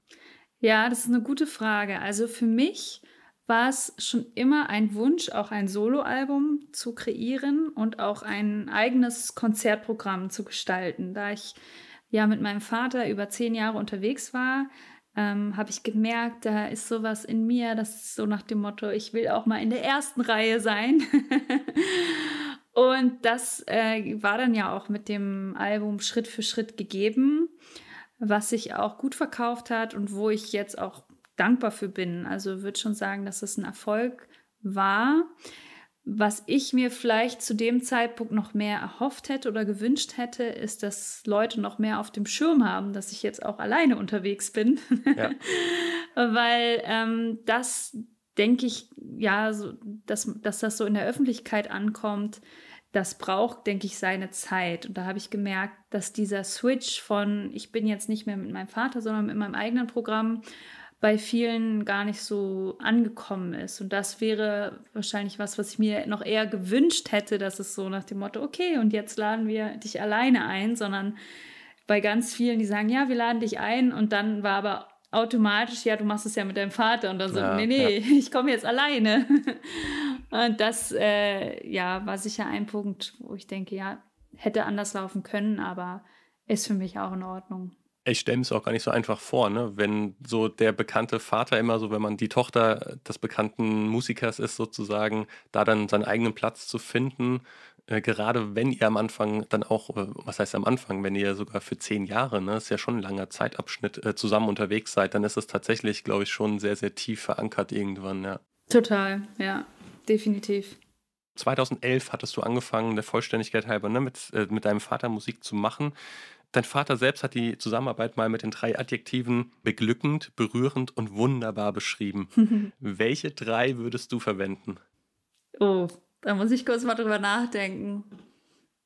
Ja, das ist eine gute Frage. Also für mich war es schon immer ein Wunsch, auch ein Soloalbum zu kreieren und auch ein eigenes Konzertprogramm zu gestalten. Da ich ja mit meinem Vater über zehn Jahre unterwegs war, ähm, habe ich gemerkt, da ist sowas in mir, das ist so nach dem Motto, ich will auch mal in der ersten Reihe sein. und das äh, war dann ja auch mit dem Album Schritt für Schritt gegeben was sich auch gut verkauft hat und wo ich jetzt auch dankbar für bin. Also würde schon sagen, dass es das ein Erfolg war. Was ich mir vielleicht zu dem Zeitpunkt noch mehr erhofft hätte oder gewünscht hätte, ist, dass Leute noch mehr auf dem Schirm haben, dass ich jetzt auch alleine unterwegs bin. Ja. Weil ähm, das, denke ich, ja, so, dass, dass das so in der Öffentlichkeit ankommt, das braucht, denke ich, seine Zeit. Und da habe ich gemerkt, dass dieser Switch von, ich bin jetzt nicht mehr mit meinem Vater, sondern mit meinem eigenen Programm, bei vielen gar nicht so angekommen ist. Und das wäre wahrscheinlich was, was ich mir noch eher gewünscht hätte, dass es so nach dem Motto, okay, und jetzt laden wir dich alleine ein, sondern bei ganz vielen, die sagen, ja, wir laden dich ein und dann war aber automatisch, ja, du machst es ja mit deinem Vater und dann so, ja, nee, nee, ja. ich komme jetzt alleine. Und das, äh, ja, war sicher ein Punkt, wo ich denke, ja, hätte anders laufen können, aber ist für mich auch in Ordnung. Ich stelle mir es auch gar nicht so einfach vor, ne? wenn so der bekannte Vater immer so, wenn man die Tochter des bekannten Musikers ist, sozusagen, da dann seinen eigenen Platz zu finden äh, gerade wenn ihr am Anfang dann auch, äh, was heißt am Anfang, wenn ihr sogar für zehn Jahre, ne, ist ja schon ein langer Zeitabschnitt, äh, zusammen unterwegs seid, dann ist es tatsächlich, glaube ich, schon sehr, sehr tief verankert irgendwann, ja. Total, ja, definitiv. 2011 hattest du angefangen, der Vollständigkeit halber, ne, mit, äh, mit deinem Vater Musik zu machen. Dein Vater selbst hat die Zusammenarbeit mal mit den drei Adjektiven beglückend, berührend und wunderbar beschrieben. Welche drei würdest du verwenden? Oh, da muss ich kurz mal drüber nachdenken.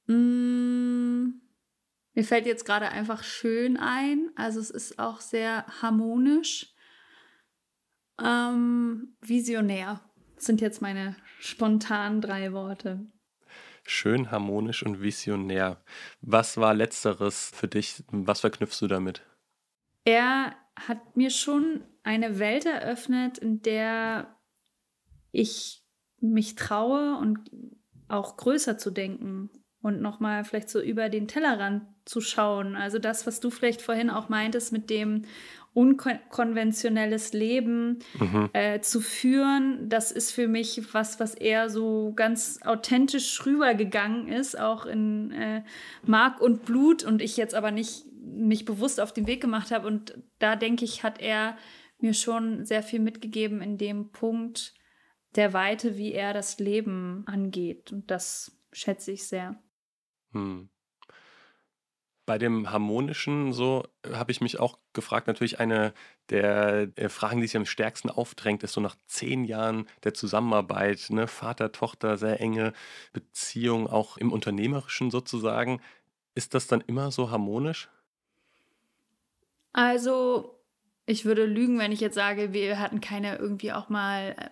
Mmh, mir fällt jetzt gerade einfach schön ein. Also es ist auch sehr harmonisch. Ähm, visionär sind jetzt meine spontanen drei Worte. Schön, harmonisch und visionär. Was war letzteres für dich? Was verknüpfst du damit? Er hat mir schon eine Welt eröffnet, in der ich mich traue und auch größer zu denken und nochmal vielleicht so über den Tellerrand zu schauen. Also das, was du vielleicht vorhin auch meintest mit dem unkonventionelles Leben mhm. äh, zu führen, das ist für mich was, was eher so ganz authentisch rübergegangen ist, auch in äh, Mark und Blut und ich jetzt aber nicht mich bewusst auf den Weg gemacht habe. Und da denke ich, hat er mir schon sehr viel mitgegeben in dem Punkt, der Weite, wie er das Leben angeht. Und das schätze ich sehr. Hm. Bei dem harmonischen, so habe ich mich auch gefragt, natürlich eine der äh, Fragen, die sich am stärksten aufdrängt, ist so nach zehn Jahren der Zusammenarbeit, ne? Vater, Tochter, sehr enge Beziehung, auch im Unternehmerischen sozusagen. Ist das dann immer so harmonisch? Also, ich würde lügen, wenn ich jetzt sage, wir hatten keine irgendwie auch mal äh,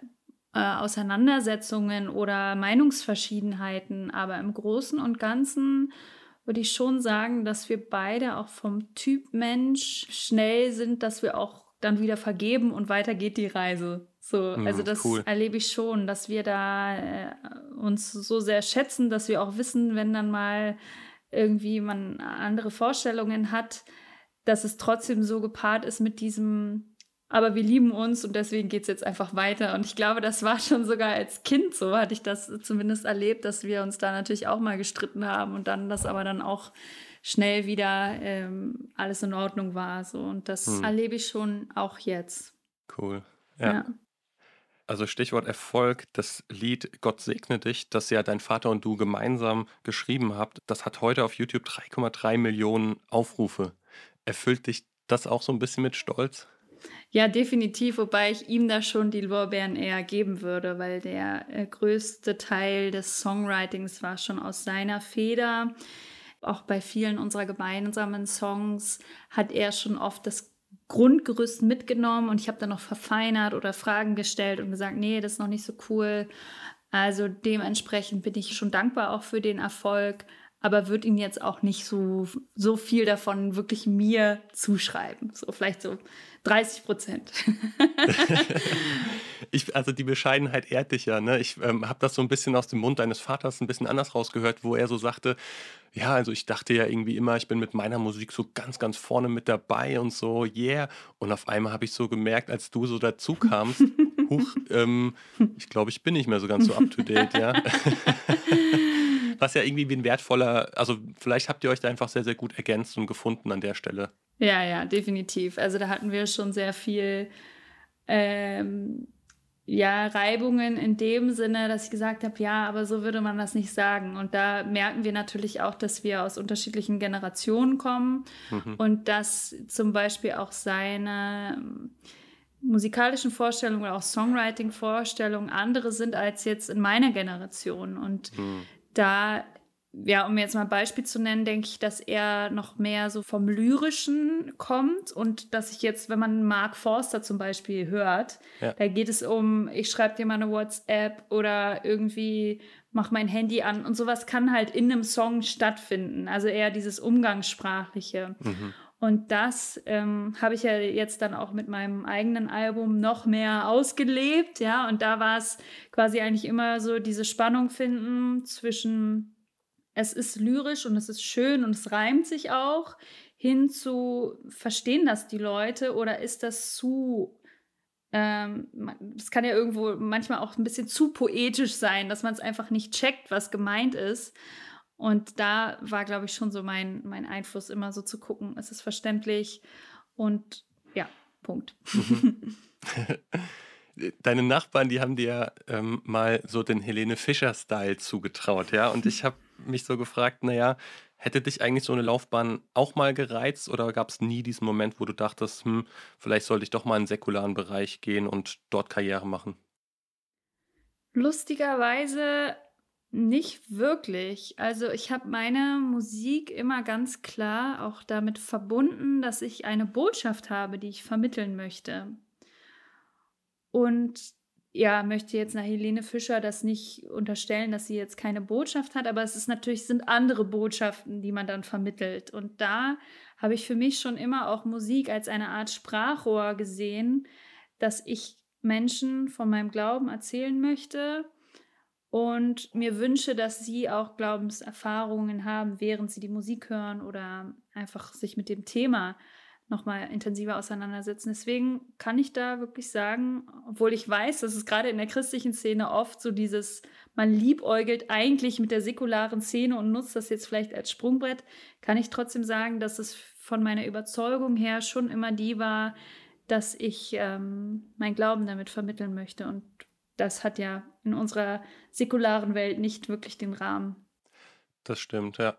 äh, Auseinandersetzungen oder Meinungsverschiedenheiten, aber im Großen und Ganzen würde ich schon sagen, dass wir beide auch vom Typ Mensch schnell sind, dass wir auch dann wieder vergeben und weiter geht die Reise. So, mhm, also das cool. erlebe ich schon, dass wir da äh, uns so sehr schätzen, dass wir auch wissen, wenn dann mal irgendwie man andere Vorstellungen hat, dass es trotzdem so gepaart ist mit diesem aber wir lieben uns und deswegen geht es jetzt einfach weiter. Und ich glaube, das war schon sogar als Kind so, hatte ich das zumindest erlebt, dass wir uns da natürlich auch mal gestritten haben und dann das aber dann auch schnell wieder ähm, alles in Ordnung war. So. Und das hm. erlebe ich schon auch jetzt. Cool. ja. ja. Also Stichwort Erfolg, das Lied Gott segne dich, das ja dein Vater und du gemeinsam geschrieben habt, das hat heute auf YouTube 3,3 Millionen Aufrufe. Erfüllt dich das auch so ein bisschen mit Stolz? Ja, definitiv, wobei ich ihm da schon die Lorbeeren eher geben würde, weil der äh, größte Teil des Songwritings war schon aus seiner Feder. Auch bei vielen unserer gemeinsamen Songs hat er schon oft das Grundgerüst mitgenommen und ich habe dann noch verfeinert oder Fragen gestellt und gesagt, nee, das ist noch nicht so cool. Also dementsprechend bin ich schon dankbar auch für den Erfolg, aber würde ihn jetzt auch nicht so, so viel davon wirklich mir zuschreiben. So vielleicht so 30 Prozent. ich, also die Bescheidenheit ehrt dich ja. Ne? Ich ähm, habe das so ein bisschen aus dem Mund deines Vaters ein bisschen anders rausgehört, wo er so sagte, ja, also ich dachte ja irgendwie immer, ich bin mit meiner Musik so ganz, ganz vorne mit dabei und so, yeah. Und auf einmal habe ich so gemerkt, als du so dazu kamst, huch, ähm, ich glaube, ich bin nicht mehr so ganz so up to date, ja. was ja irgendwie wie ein wertvoller, also vielleicht habt ihr euch da einfach sehr, sehr gut ergänzt und gefunden an der Stelle. Ja, ja, definitiv. Also da hatten wir schon sehr viel ähm, ja, Reibungen in dem Sinne, dass ich gesagt habe, ja, aber so würde man das nicht sagen. Und da merken wir natürlich auch, dass wir aus unterschiedlichen Generationen kommen mhm. und dass zum Beispiel auch seine ähm, musikalischen Vorstellungen oder auch Songwriting-Vorstellungen andere sind als jetzt in meiner Generation. Und mhm da, ja, um jetzt mal ein Beispiel zu nennen, denke ich, dass er noch mehr so vom Lyrischen kommt und dass ich jetzt, wenn man Mark Forster zum Beispiel hört, ja. da geht es um, ich schreibe dir mal eine WhatsApp oder irgendwie mach mein Handy an und sowas kann halt in einem Song stattfinden. Also eher dieses Umgangssprachliche. Mhm. Und das ähm, habe ich ja jetzt dann auch mit meinem eigenen Album noch mehr ausgelebt, ja. Und da war es quasi eigentlich immer so diese Spannung finden zwischen es ist lyrisch und es ist schön und es reimt sich auch, hin zu verstehen das die Leute oder ist das zu ähm, kann ja irgendwo manchmal auch ein bisschen zu poetisch sein, dass man es einfach nicht checkt, was gemeint ist. Und da war, glaube ich, schon so mein, mein Einfluss, immer so zu gucken, ist es verständlich und ja, Punkt. Mhm. Deine Nachbarn, die haben dir ähm, mal so den Helene Fischer-Style zugetraut, ja. Und ich habe mich so gefragt, naja, hätte dich eigentlich so eine Laufbahn auch mal gereizt oder gab es nie diesen Moment, wo du dachtest, hm, vielleicht sollte ich doch mal in den säkularen Bereich gehen und dort Karriere machen? Lustigerweise nicht wirklich. Also ich habe meine Musik immer ganz klar auch damit verbunden, dass ich eine Botschaft habe, die ich vermitteln möchte. Und ja, möchte jetzt nach Helene Fischer das nicht unterstellen, dass sie jetzt keine Botschaft hat, aber es ist natürlich, sind andere Botschaften, die man dann vermittelt. Und da habe ich für mich schon immer auch Musik als eine Art Sprachrohr gesehen, dass ich Menschen von meinem Glauben erzählen möchte und mir wünsche, dass sie auch Glaubenserfahrungen haben, während sie die Musik hören oder einfach sich mit dem Thema nochmal intensiver auseinandersetzen. Deswegen kann ich da wirklich sagen, obwohl ich weiß, dass es gerade in der christlichen Szene oft so dieses, man liebäugelt eigentlich mit der säkularen Szene und nutzt das jetzt vielleicht als Sprungbrett, kann ich trotzdem sagen, dass es von meiner Überzeugung her schon immer die war, dass ich ähm, meinen Glauben damit vermitteln möchte und das hat ja in unserer säkularen Welt nicht wirklich den Rahmen. Das stimmt, ja.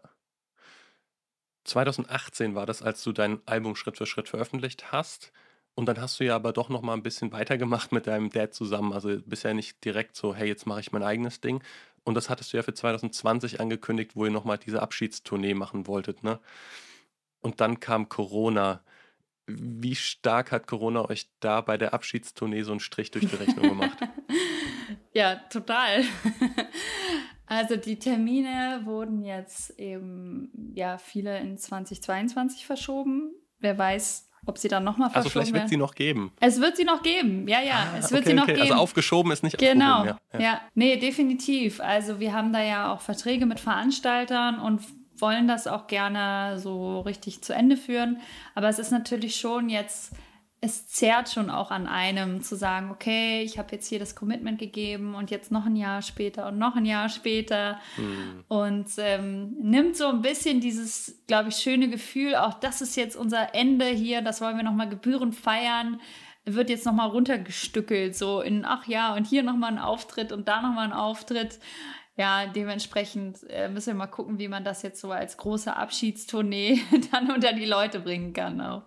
2018 war das, als du dein Album Schritt für Schritt veröffentlicht hast. Und dann hast du ja aber doch noch mal ein bisschen weitergemacht mit deinem Dad zusammen. Also bisher nicht direkt so, hey, jetzt mache ich mein eigenes Ding. Und das hattest du ja für 2020 angekündigt, wo ihr noch mal diese Abschiedstournee machen wolltet, ne? Und dann kam Corona. Wie stark hat Corona euch da bei der Abschiedstournee so einen Strich durch die Rechnung gemacht? Ja, total. Also die Termine wurden jetzt eben, ja, viele in 2022 verschoben. Wer weiß, ob sie dann nochmal verschoben Also vielleicht wird sie noch geben. Es wird sie noch geben, ja, ja, ah, es wird okay, sie noch okay. Also geben. Also aufgeschoben ist nicht genau. ja. ja. Nee, definitiv. Also wir haben da ja auch Verträge mit Veranstaltern und wollen das auch gerne so richtig zu Ende führen. Aber es ist natürlich schon jetzt es zehrt schon auch an einem zu sagen, okay, ich habe jetzt hier das Commitment gegeben und jetzt noch ein Jahr später und noch ein Jahr später. Mhm. Und ähm, nimmt so ein bisschen dieses, glaube ich, schöne Gefühl, auch das ist jetzt unser Ende hier, das wollen wir nochmal gebührend feiern, wird jetzt nochmal runtergestückelt, so in, ach ja, und hier nochmal ein Auftritt und da nochmal ein Auftritt. Ja, dementsprechend äh, müssen wir mal gucken, wie man das jetzt so als große Abschiedstournee dann unter die Leute bringen kann. Auch.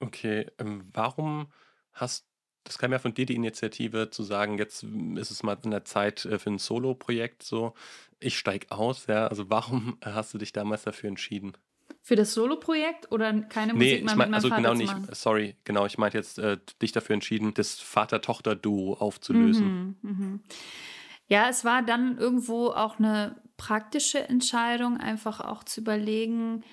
Okay, ähm, warum hast das kam ja von dir die Initiative zu sagen, jetzt hm, ist es mal in der Zeit äh, für ein Solo-Projekt so, ich steige aus, ja. Also warum hast du dich damals dafür entschieden? Für das Solo-Projekt oder keine Musik nee, ich mein, mit also Vater genau nicht, sorry, genau, ich meinte jetzt äh, dich dafür entschieden, das Vater-Tochter-Duo aufzulösen. Mhm, mhm. Ja, es war dann irgendwo auch eine praktische Entscheidung, einfach auch zu überlegen,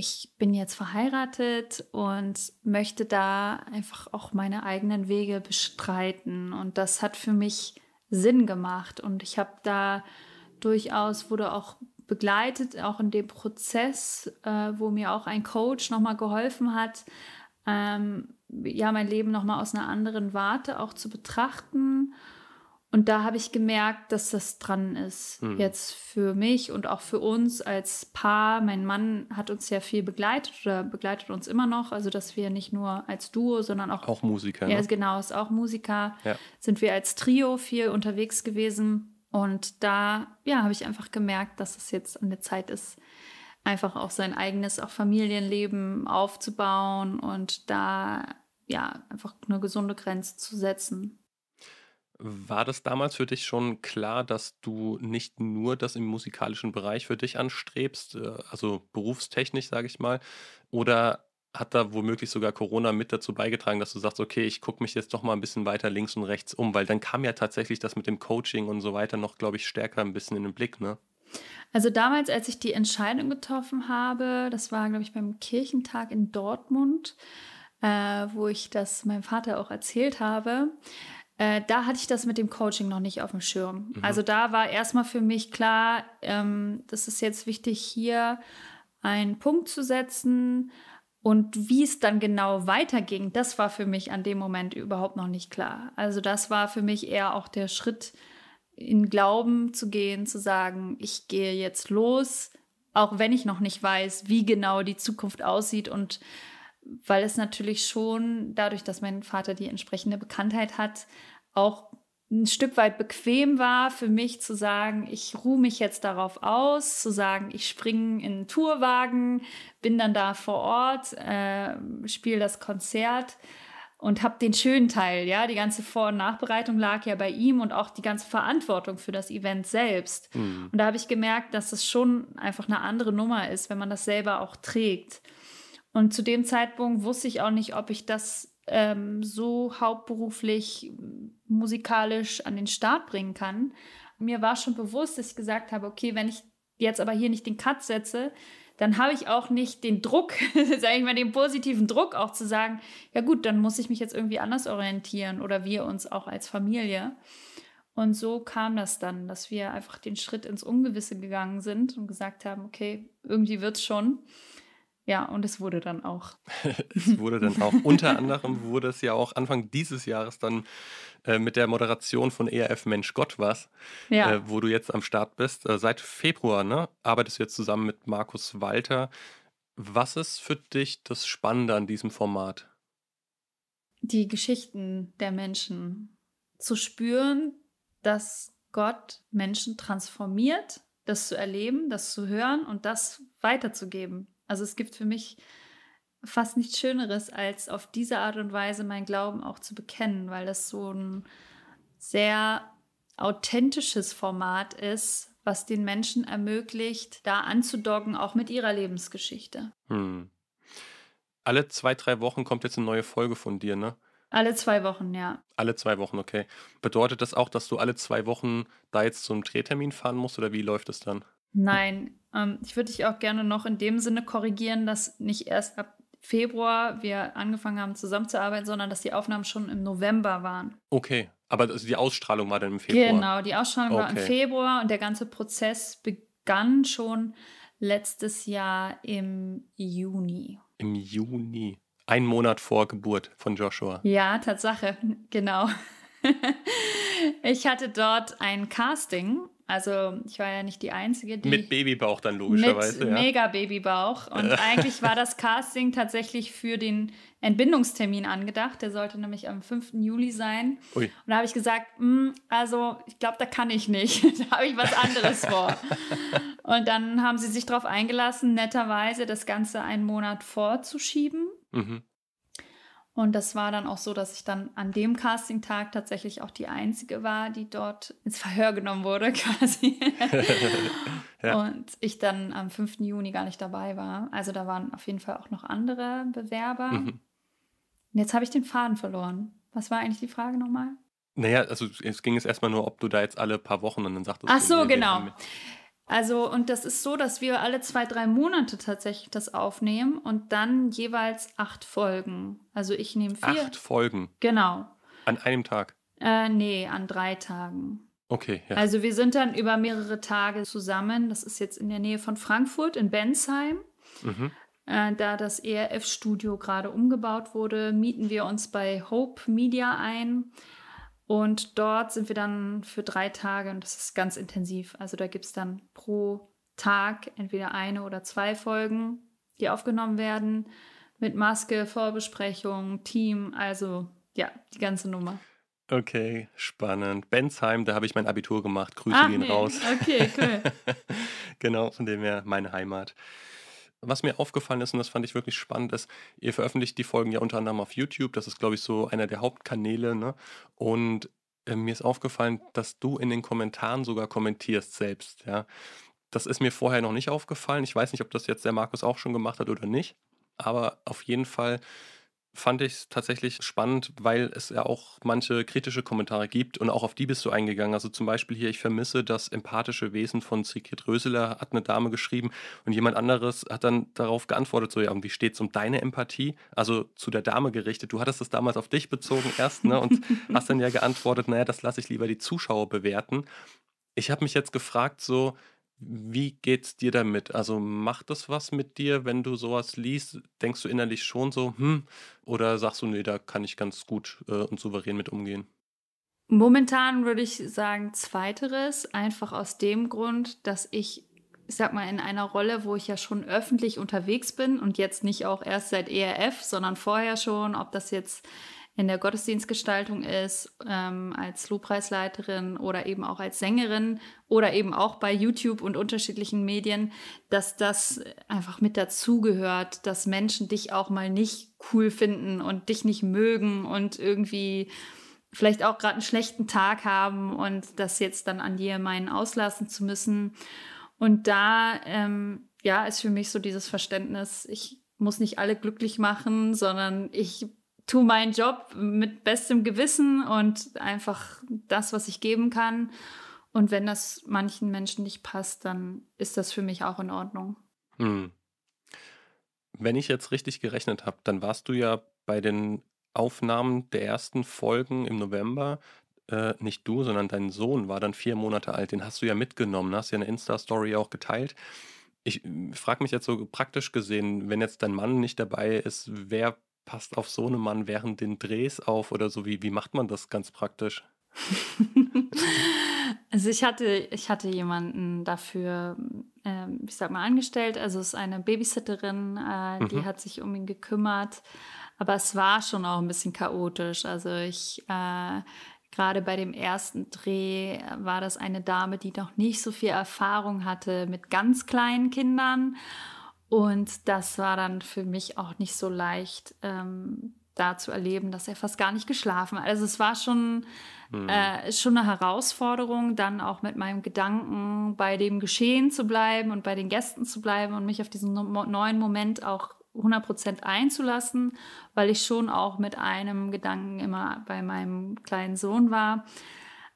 ich bin jetzt verheiratet und möchte da einfach auch meine eigenen Wege bestreiten. Und das hat für mich Sinn gemacht. Und ich habe da durchaus, wurde auch begleitet, auch in dem Prozess, äh, wo mir auch ein Coach nochmal geholfen hat, ähm, ja, mein Leben nochmal aus einer anderen Warte auch zu betrachten und da habe ich gemerkt, dass das dran ist. Mhm. Jetzt für mich und auch für uns als Paar. Mein Mann hat uns ja viel begleitet oder begleitet uns immer noch. Also, dass wir nicht nur als Duo, sondern auch. Auch Musiker. Ja, ne? genau, ist auch Musiker. Ja. Sind wir als Trio viel unterwegs gewesen. Und da, ja, habe ich einfach gemerkt, dass es jetzt an der Zeit ist, einfach auch sein eigenes, auch Familienleben aufzubauen und da, ja, einfach eine gesunde Grenze zu setzen. War das damals für dich schon klar, dass du nicht nur das im musikalischen Bereich für dich anstrebst, äh, also berufstechnisch, sage ich mal, oder hat da womöglich sogar Corona mit dazu beigetragen, dass du sagst, okay, ich gucke mich jetzt doch mal ein bisschen weiter links und rechts um, weil dann kam ja tatsächlich das mit dem Coaching und so weiter noch, glaube ich, stärker ein bisschen in den Blick, ne? Also damals, als ich die Entscheidung getroffen habe, das war, glaube ich, beim Kirchentag in Dortmund, äh, wo ich das meinem Vater auch erzählt habe, äh, da hatte ich das mit dem Coaching noch nicht auf dem Schirm. Mhm. Also da war erstmal für mich klar, ähm, das ist jetzt wichtig, hier einen Punkt zu setzen. Und wie es dann genau weiterging, das war für mich an dem Moment überhaupt noch nicht klar. Also das war für mich eher auch der Schritt, in Glauben zu gehen, zu sagen, ich gehe jetzt los, auch wenn ich noch nicht weiß, wie genau die Zukunft aussieht und weil es natürlich schon dadurch, dass mein Vater die entsprechende Bekanntheit hat, auch ein Stück weit bequem war für mich zu sagen, ich ruhe mich jetzt darauf aus, zu sagen, ich springe in einen Tourwagen, bin dann da vor Ort, äh, spiele das Konzert und habe den schönen Teil, ja, die ganze Vor- und Nachbereitung lag ja bei ihm und auch die ganze Verantwortung für das Event selbst. Mhm. Und da habe ich gemerkt, dass es schon einfach eine andere Nummer ist, wenn man das selber auch trägt. Und zu dem Zeitpunkt wusste ich auch nicht, ob ich das ähm, so hauptberuflich musikalisch an den Start bringen kann. Mir war schon bewusst, dass ich gesagt habe, okay, wenn ich jetzt aber hier nicht den Cut setze, dann habe ich auch nicht den Druck, sage ich mal, den positiven Druck auch zu sagen, ja gut, dann muss ich mich jetzt irgendwie anders orientieren oder wir uns auch als Familie. Und so kam das dann, dass wir einfach den Schritt ins Ungewisse gegangen sind und gesagt haben, okay, irgendwie wird es schon. Ja, und es wurde dann auch. es wurde dann auch. Unter anderem wurde es ja auch Anfang dieses Jahres dann äh, mit der Moderation von ERF Mensch Gott was, ja. äh, wo du jetzt am Start bist. Äh, seit Februar ne, arbeitest du jetzt zusammen mit Markus Walter. Was ist für dich das Spannende an diesem Format? Die Geschichten der Menschen. Zu spüren, dass Gott Menschen transformiert, das zu erleben, das zu hören und das weiterzugeben. Also es gibt für mich fast nichts Schöneres, als auf diese Art und Weise meinen Glauben auch zu bekennen, weil das so ein sehr authentisches Format ist, was den Menschen ermöglicht, da anzudocken, auch mit ihrer Lebensgeschichte. Hm. Alle zwei, drei Wochen kommt jetzt eine neue Folge von dir, ne? Alle zwei Wochen, ja. Alle zwei Wochen, okay. Bedeutet das auch, dass du alle zwei Wochen da jetzt zum Drehtermin fahren musst oder wie läuft es dann? Nein, ähm, ich würde dich auch gerne noch in dem Sinne korrigieren, dass nicht erst ab Februar wir angefangen haben zusammenzuarbeiten, sondern dass die Aufnahmen schon im November waren. Okay, aber also die Ausstrahlung war dann im Februar. Genau, die Ausstrahlung okay. war im Februar und der ganze Prozess begann schon letztes Jahr im Juni. Im Juni. Ein Monat vor Geburt von Joshua. Ja, Tatsache, genau. ich hatte dort ein Casting also ich war ja nicht die Einzige, die. Mit Babybauch dann logischerweise. Mit ja. Mega Babybauch. Und eigentlich war das Casting tatsächlich für den Entbindungstermin angedacht. Der sollte nämlich am 5. Juli sein. Ui. Und da habe ich gesagt, hm, also ich glaube, da kann ich nicht. da habe ich was anderes vor. Und dann haben sie sich darauf eingelassen, netterweise das Ganze einen Monat vorzuschieben. Mhm. Und das war dann auch so, dass ich dann an dem Casting-Tag tatsächlich auch die Einzige war, die dort ins Verhör genommen wurde, quasi. ja. Und ich dann am 5. Juni gar nicht dabei war. Also da waren auf jeden Fall auch noch andere Bewerber. Mhm. Und jetzt habe ich den Faden verloren. Was war eigentlich die Frage nochmal? Naja, also es ging es erstmal nur, ob du da jetzt alle paar Wochen und dann sagtest. Ach so, du, nee, genau. Nee, nee, also, und das ist so, dass wir alle zwei, drei Monate tatsächlich das aufnehmen und dann jeweils acht Folgen. Also ich nehme vier. Acht Folgen. Genau. An einem Tag? Äh, nee, an drei Tagen. Okay, ja. Also wir sind dann über mehrere Tage zusammen. Das ist jetzt in der Nähe von Frankfurt, in Bensheim. Mhm. Äh, da das ERF-Studio gerade umgebaut wurde, mieten wir uns bei Hope Media ein. Und dort sind wir dann für drei Tage und das ist ganz intensiv. Also da gibt es dann pro Tag entweder eine oder zwei Folgen, die aufgenommen werden. Mit Maske, Vorbesprechung, Team, also ja, die ganze Nummer. Okay, spannend. Bensheim, da habe ich mein Abitur gemacht. Grüße Ach, gehen nee. raus. Okay, cool. genau, von dem her meine Heimat. Was mir aufgefallen ist, und das fand ich wirklich spannend, ist, ihr veröffentlicht die Folgen ja unter anderem auf YouTube. Das ist, glaube ich, so einer der Hauptkanäle. Ne? Und äh, mir ist aufgefallen, dass du in den Kommentaren sogar kommentierst selbst. Ja? Das ist mir vorher noch nicht aufgefallen. Ich weiß nicht, ob das jetzt der Markus auch schon gemacht hat oder nicht. Aber auf jeden Fall fand ich tatsächlich spannend, weil es ja auch manche kritische Kommentare gibt und auch auf die bist du eingegangen. Also zum Beispiel hier, ich vermisse das empathische Wesen von Sigrid Röseler, hat eine Dame geschrieben und jemand anderes hat dann darauf geantwortet, so ja, und wie steht es um deine Empathie? Also zu der Dame gerichtet. Du hattest das damals auf dich bezogen erst ne, und hast dann ja geantwortet, naja, das lasse ich lieber die Zuschauer bewerten. Ich habe mich jetzt gefragt, so, wie geht's dir damit? Also macht das was mit dir, wenn du sowas liest? Denkst du innerlich schon so, hm, oder sagst du, nee, da kann ich ganz gut äh, und souverän mit umgehen? Momentan würde ich sagen, zweiteres, einfach aus dem Grund, dass ich, ich sag mal, in einer Rolle, wo ich ja schon öffentlich unterwegs bin und jetzt nicht auch erst seit ERF, sondern vorher schon, ob das jetzt in der Gottesdienstgestaltung ist, ähm, als Lobpreisleiterin oder eben auch als Sängerin oder eben auch bei YouTube und unterschiedlichen Medien, dass das einfach mit dazugehört, dass Menschen dich auch mal nicht cool finden und dich nicht mögen und irgendwie vielleicht auch gerade einen schlechten Tag haben und das jetzt dann an dir meinen auslassen zu müssen. Und da, ähm, ja, ist für mich so dieses Verständnis, ich muss nicht alle glücklich machen, sondern ich tue meinen Job mit bestem Gewissen und einfach das, was ich geben kann. Und wenn das manchen Menschen nicht passt, dann ist das für mich auch in Ordnung. Hm. Wenn ich jetzt richtig gerechnet habe, dann warst du ja bei den Aufnahmen der ersten Folgen im November äh, nicht du, sondern dein Sohn war dann vier Monate alt. Den hast du ja mitgenommen, hast ja eine Insta-Story auch geteilt. Ich äh, frage mich jetzt so praktisch gesehen, wenn jetzt dein Mann nicht dabei ist, wer passt auf so einen Mann während den Drehs auf oder so? Wie, wie macht man das ganz praktisch? also ich hatte, ich hatte jemanden dafür, ähm, ich sag mal, angestellt. Also es ist eine Babysitterin, äh, mhm. die hat sich um ihn gekümmert. Aber es war schon auch ein bisschen chaotisch. Also ich äh, Gerade bei dem ersten Dreh äh, war das eine Dame, die noch nicht so viel Erfahrung hatte mit ganz kleinen Kindern. Und das war dann für mich auch nicht so leicht, ähm, da zu erleben, dass er fast gar nicht geschlafen hat. Also es war schon, mhm. äh, schon eine Herausforderung, dann auch mit meinem Gedanken bei dem Geschehen zu bleiben und bei den Gästen zu bleiben und mich auf diesen no neuen Moment auch 100% einzulassen, weil ich schon auch mit einem Gedanken immer bei meinem kleinen Sohn war.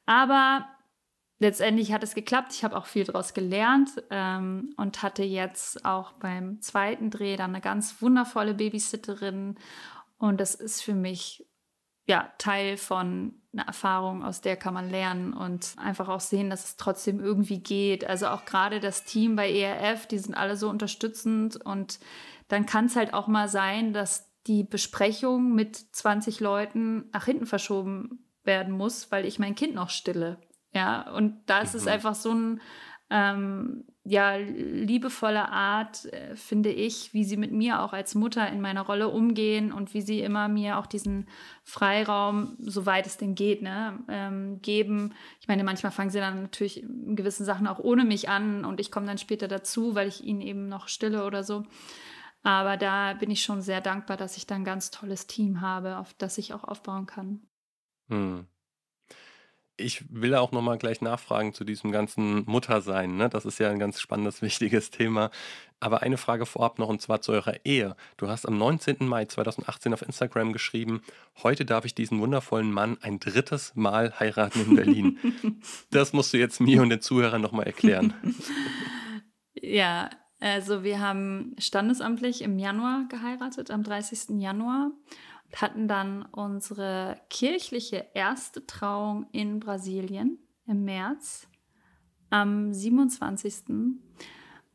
Aber letztendlich hat es geklappt. Ich habe auch viel daraus gelernt ähm, und hatte jetzt auch beim zweiten Dreh dann eine ganz wundervolle Babysitterin. Und das ist für mich ja Teil von einer Erfahrung, aus der kann man lernen und einfach auch sehen, dass es trotzdem irgendwie geht. Also auch gerade das Team bei ERF, die sind alle so unterstützend und dann kann es halt auch mal sein, dass die Besprechung mit 20 Leuten nach hinten verschoben werden muss, weil ich mein Kind noch stille. Ja, und da ist mhm. es einfach so ein ähm, ja, liebevolle Art, äh, finde ich, wie sie mit mir auch als Mutter in meiner Rolle umgehen und wie sie immer mir auch diesen Freiraum, soweit es denn geht, ne, ähm, geben. Ich meine, manchmal fangen sie dann natürlich in gewissen Sachen auch ohne mich an und ich komme dann später dazu, weil ich ihnen eben noch stille oder so. Aber da bin ich schon sehr dankbar, dass ich da ein ganz tolles Team habe, auf das ich auch aufbauen kann. Hm ich will auch nochmal gleich nachfragen zu diesem ganzen Muttersein. Ne? Das ist ja ein ganz spannendes, wichtiges Thema. Aber eine Frage vorab noch und zwar zu eurer Ehe. Du hast am 19. Mai 2018 auf Instagram geschrieben, heute darf ich diesen wundervollen Mann ein drittes Mal heiraten in Berlin. das musst du jetzt mir und den Zuhörern nochmal erklären. ja, also wir haben standesamtlich im Januar geheiratet, am 30. Januar und hatten dann unsere kirchliche erste Trauung in Brasilien im März am 27.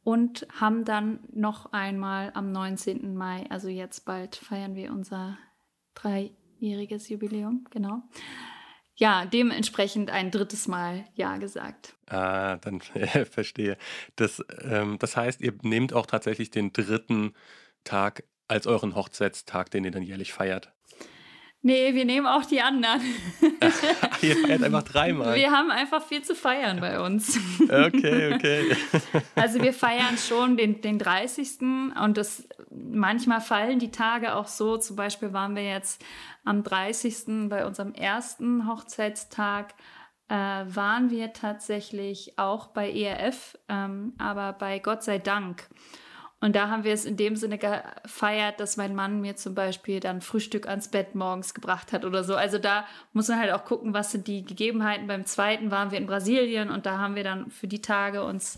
und haben dann noch einmal am 19. Mai, also jetzt bald feiern wir unser dreijähriges Jubiläum, genau. Ja, dementsprechend ein drittes Mal Ja gesagt. Ah, dann äh, verstehe. Das, ähm, das heißt, ihr nehmt auch tatsächlich den dritten Tag als euren Hochzeitstag, den ihr dann jährlich feiert? Nee, wir nehmen auch die anderen. ihr feiert einfach dreimal. Wir haben einfach viel zu feiern bei uns. Okay, okay. Also wir feiern schon den, den 30. und das manchmal fallen die Tage auch so. Zum Beispiel waren wir jetzt am 30. bei unserem ersten Hochzeitstag äh, waren wir tatsächlich auch bei ERF, ähm, aber bei Gott sei Dank. Und da haben wir es in dem Sinne gefeiert, dass mein Mann mir zum Beispiel dann Frühstück ans Bett morgens gebracht hat oder so. Also da muss man halt auch gucken, was sind die Gegebenheiten. Beim zweiten waren wir in Brasilien und da haben wir dann für die Tage uns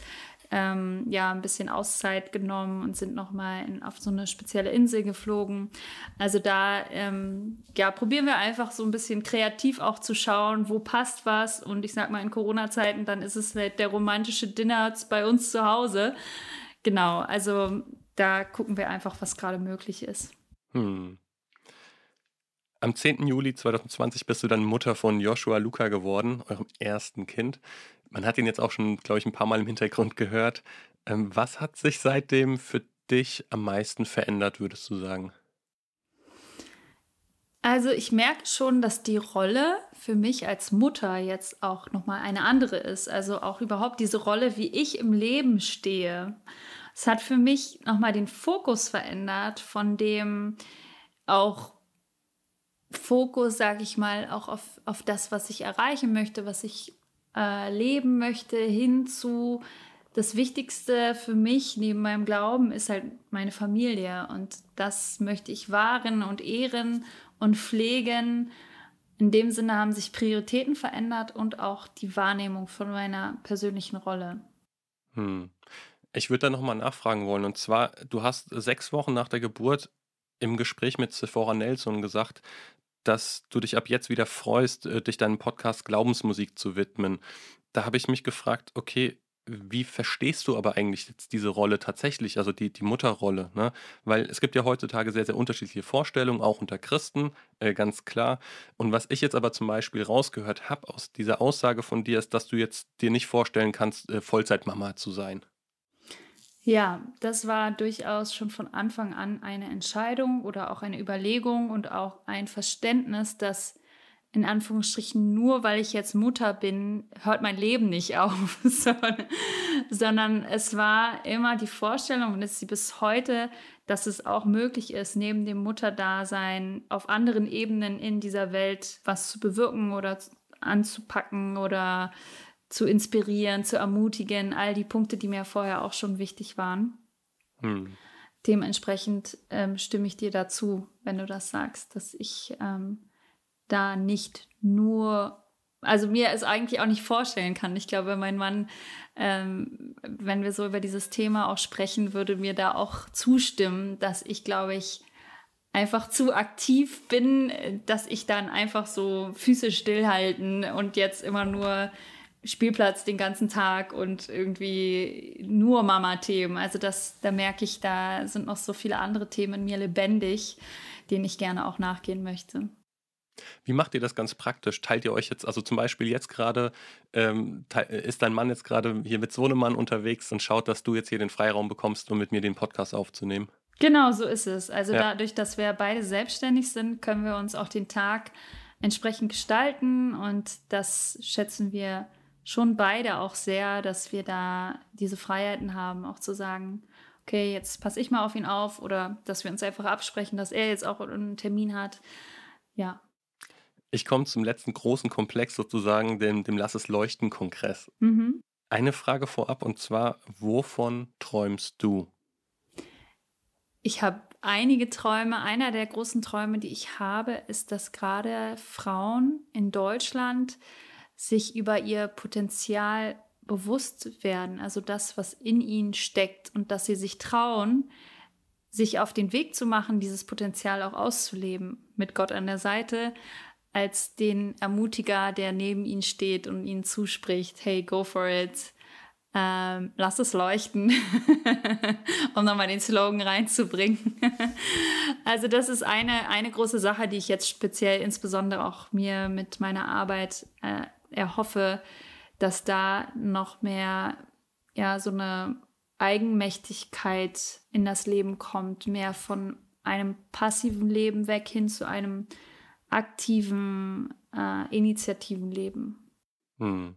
ähm, ja ein bisschen Auszeit genommen und sind nochmal auf so eine spezielle Insel geflogen. Also da ähm, ja, probieren wir einfach so ein bisschen kreativ auch zu schauen, wo passt was. Und ich sag mal, in Corona-Zeiten, dann ist es halt der romantische Dinner bei uns zu Hause genau, also da gucken wir einfach, was gerade möglich ist. Hm. Am 10. Juli 2020 bist du dann Mutter von Joshua Luca geworden, eurem ersten Kind. Man hat ihn jetzt auch schon, glaube ich, ein paar Mal im Hintergrund gehört. Ähm, was hat sich seitdem für dich am meisten verändert, würdest du sagen? Also ich merke schon, dass die Rolle für mich als Mutter jetzt auch noch mal eine andere ist. Also auch überhaupt diese Rolle, wie ich im Leben stehe. Es hat für mich noch mal den Fokus verändert von dem auch Fokus, sage ich mal, auch auf, auf das, was ich erreichen möchte, was ich äh, leben möchte, hinzu das Wichtigste für mich neben meinem Glauben ist halt meine Familie und das möchte ich wahren und ehren und pflegen. In dem Sinne haben sich Prioritäten verändert und auch die Wahrnehmung von meiner persönlichen Rolle. Hm. Ich würde da nochmal nachfragen wollen. Und zwar, du hast sechs Wochen nach der Geburt im Gespräch mit Sephora Nelson gesagt, dass du dich ab jetzt wieder freust, äh, dich deinem Podcast Glaubensmusik zu widmen. Da habe ich mich gefragt, okay, wie verstehst du aber eigentlich jetzt diese Rolle tatsächlich, also die, die Mutterrolle? Ne? Weil es gibt ja heutzutage sehr, sehr unterschiedliche Vorstellungen, auch unter Christen, äh, ganz klar. Und was ich jetzt aber zum Beispiel rausgehört habe aus dieser Aussage von dir, ist, dass du jetzt dir nicht vorstellen kannst, äh, Vollzeitmama zu sein. Ja, das war durchaus schon von Anfang an eine Entscheidung oder auch eine Überlegung und auch ein Verständnis, dass in Anführungsstrichen nur, weil ich jetzt Mutter bin, hört mein Leben nicht auf, sondern, es war immer die Vorstellung und ist sie bis heute, dass es auch möglich ist, neben dem Mutterdasein auf anderen Ebenen in dieser Welt was zu bewirken oder anzupacken oder zu inspirieren, zu ermutigen, all die Punkte, die mir vorher auch schon wichtig waren. Hm. Dementsprechend ähm, stimme ich dir dazu, wenn du das sagst, dass ich ähm, da nicht nur also mir es eigentlich auch nicht vorstellen kann. Ich glaube, mein Mann, ähm, wenn wir so über dieses Thema auch sprechen, würde mir da auch zustimmen, dass ich, glaube ich, einfach zu aktiv bin, dass ich dann einfach so Füße stillhalten und jetzt immer nur Spielplatz den ganzen Tag und irgendwie nur Mama-Themen. Also das, da merke ich, da sind noch so viele andere Themen in mir lebendig, denen ich gerne auch nachgehen möchte. Wie macht ihr das ganz praktisch? Teilt ihr euch jetzt, also zum Beispiel jetzt gerade, ähm, ist dein Mann jetzt gerade hier mit Sohnemann unterwegs und schaut, dass du jetzt hier den Freiraum bekommst, um mit mir den Podcast aufzunehmen? Genau, so ist es. Also ja. dadurch, dass wir beide selbstständig sind, können wir uns auch den Tag entsprechend gestalten und das schätzen wir schon beide auch sehr, dass wir da diese Freiheiten haben, auch zu sagen, okay, jetzt passe ich mal auf ihn auf oder dass wir uns einfach absprechen, dass er jetzt auch einen Termin hat. Ja, ich komme zum letzten großen Komplex sozusagen, dem, dem Lass es leuchten Kongress. Mhm. Eine Frage vorab und zwar, wovon träumst du? Ich habe einige Träume. Einer der großen Träume, die ich habe, ist, dass gerade Frauen in Deutschland sich über ihr Potenzial bewusst werden, also das, was in ihnen steckt und dass sie sich trauen, sich auf den Weg zu machen, dieses Potenzial auch auszuleben, mit Gott an der Seite, als den Ermutiger, der neben ihn steht und ihnen zuspricht, hey, go for it, ähm, lass es leuchten, um nochmal den Slogan reinzubringen. also das ist eine, eine große Sache, die ich jetzt speziell insbesondere auch mir mit meiner Arbeit äh, erhoffe, dass da noch mehr ja, so eine Eigenmächtigkeit in das Leben kommt, mehr von einem passiven Leben weg hin zu einem aktiven äh, Initiativen leben. Hm.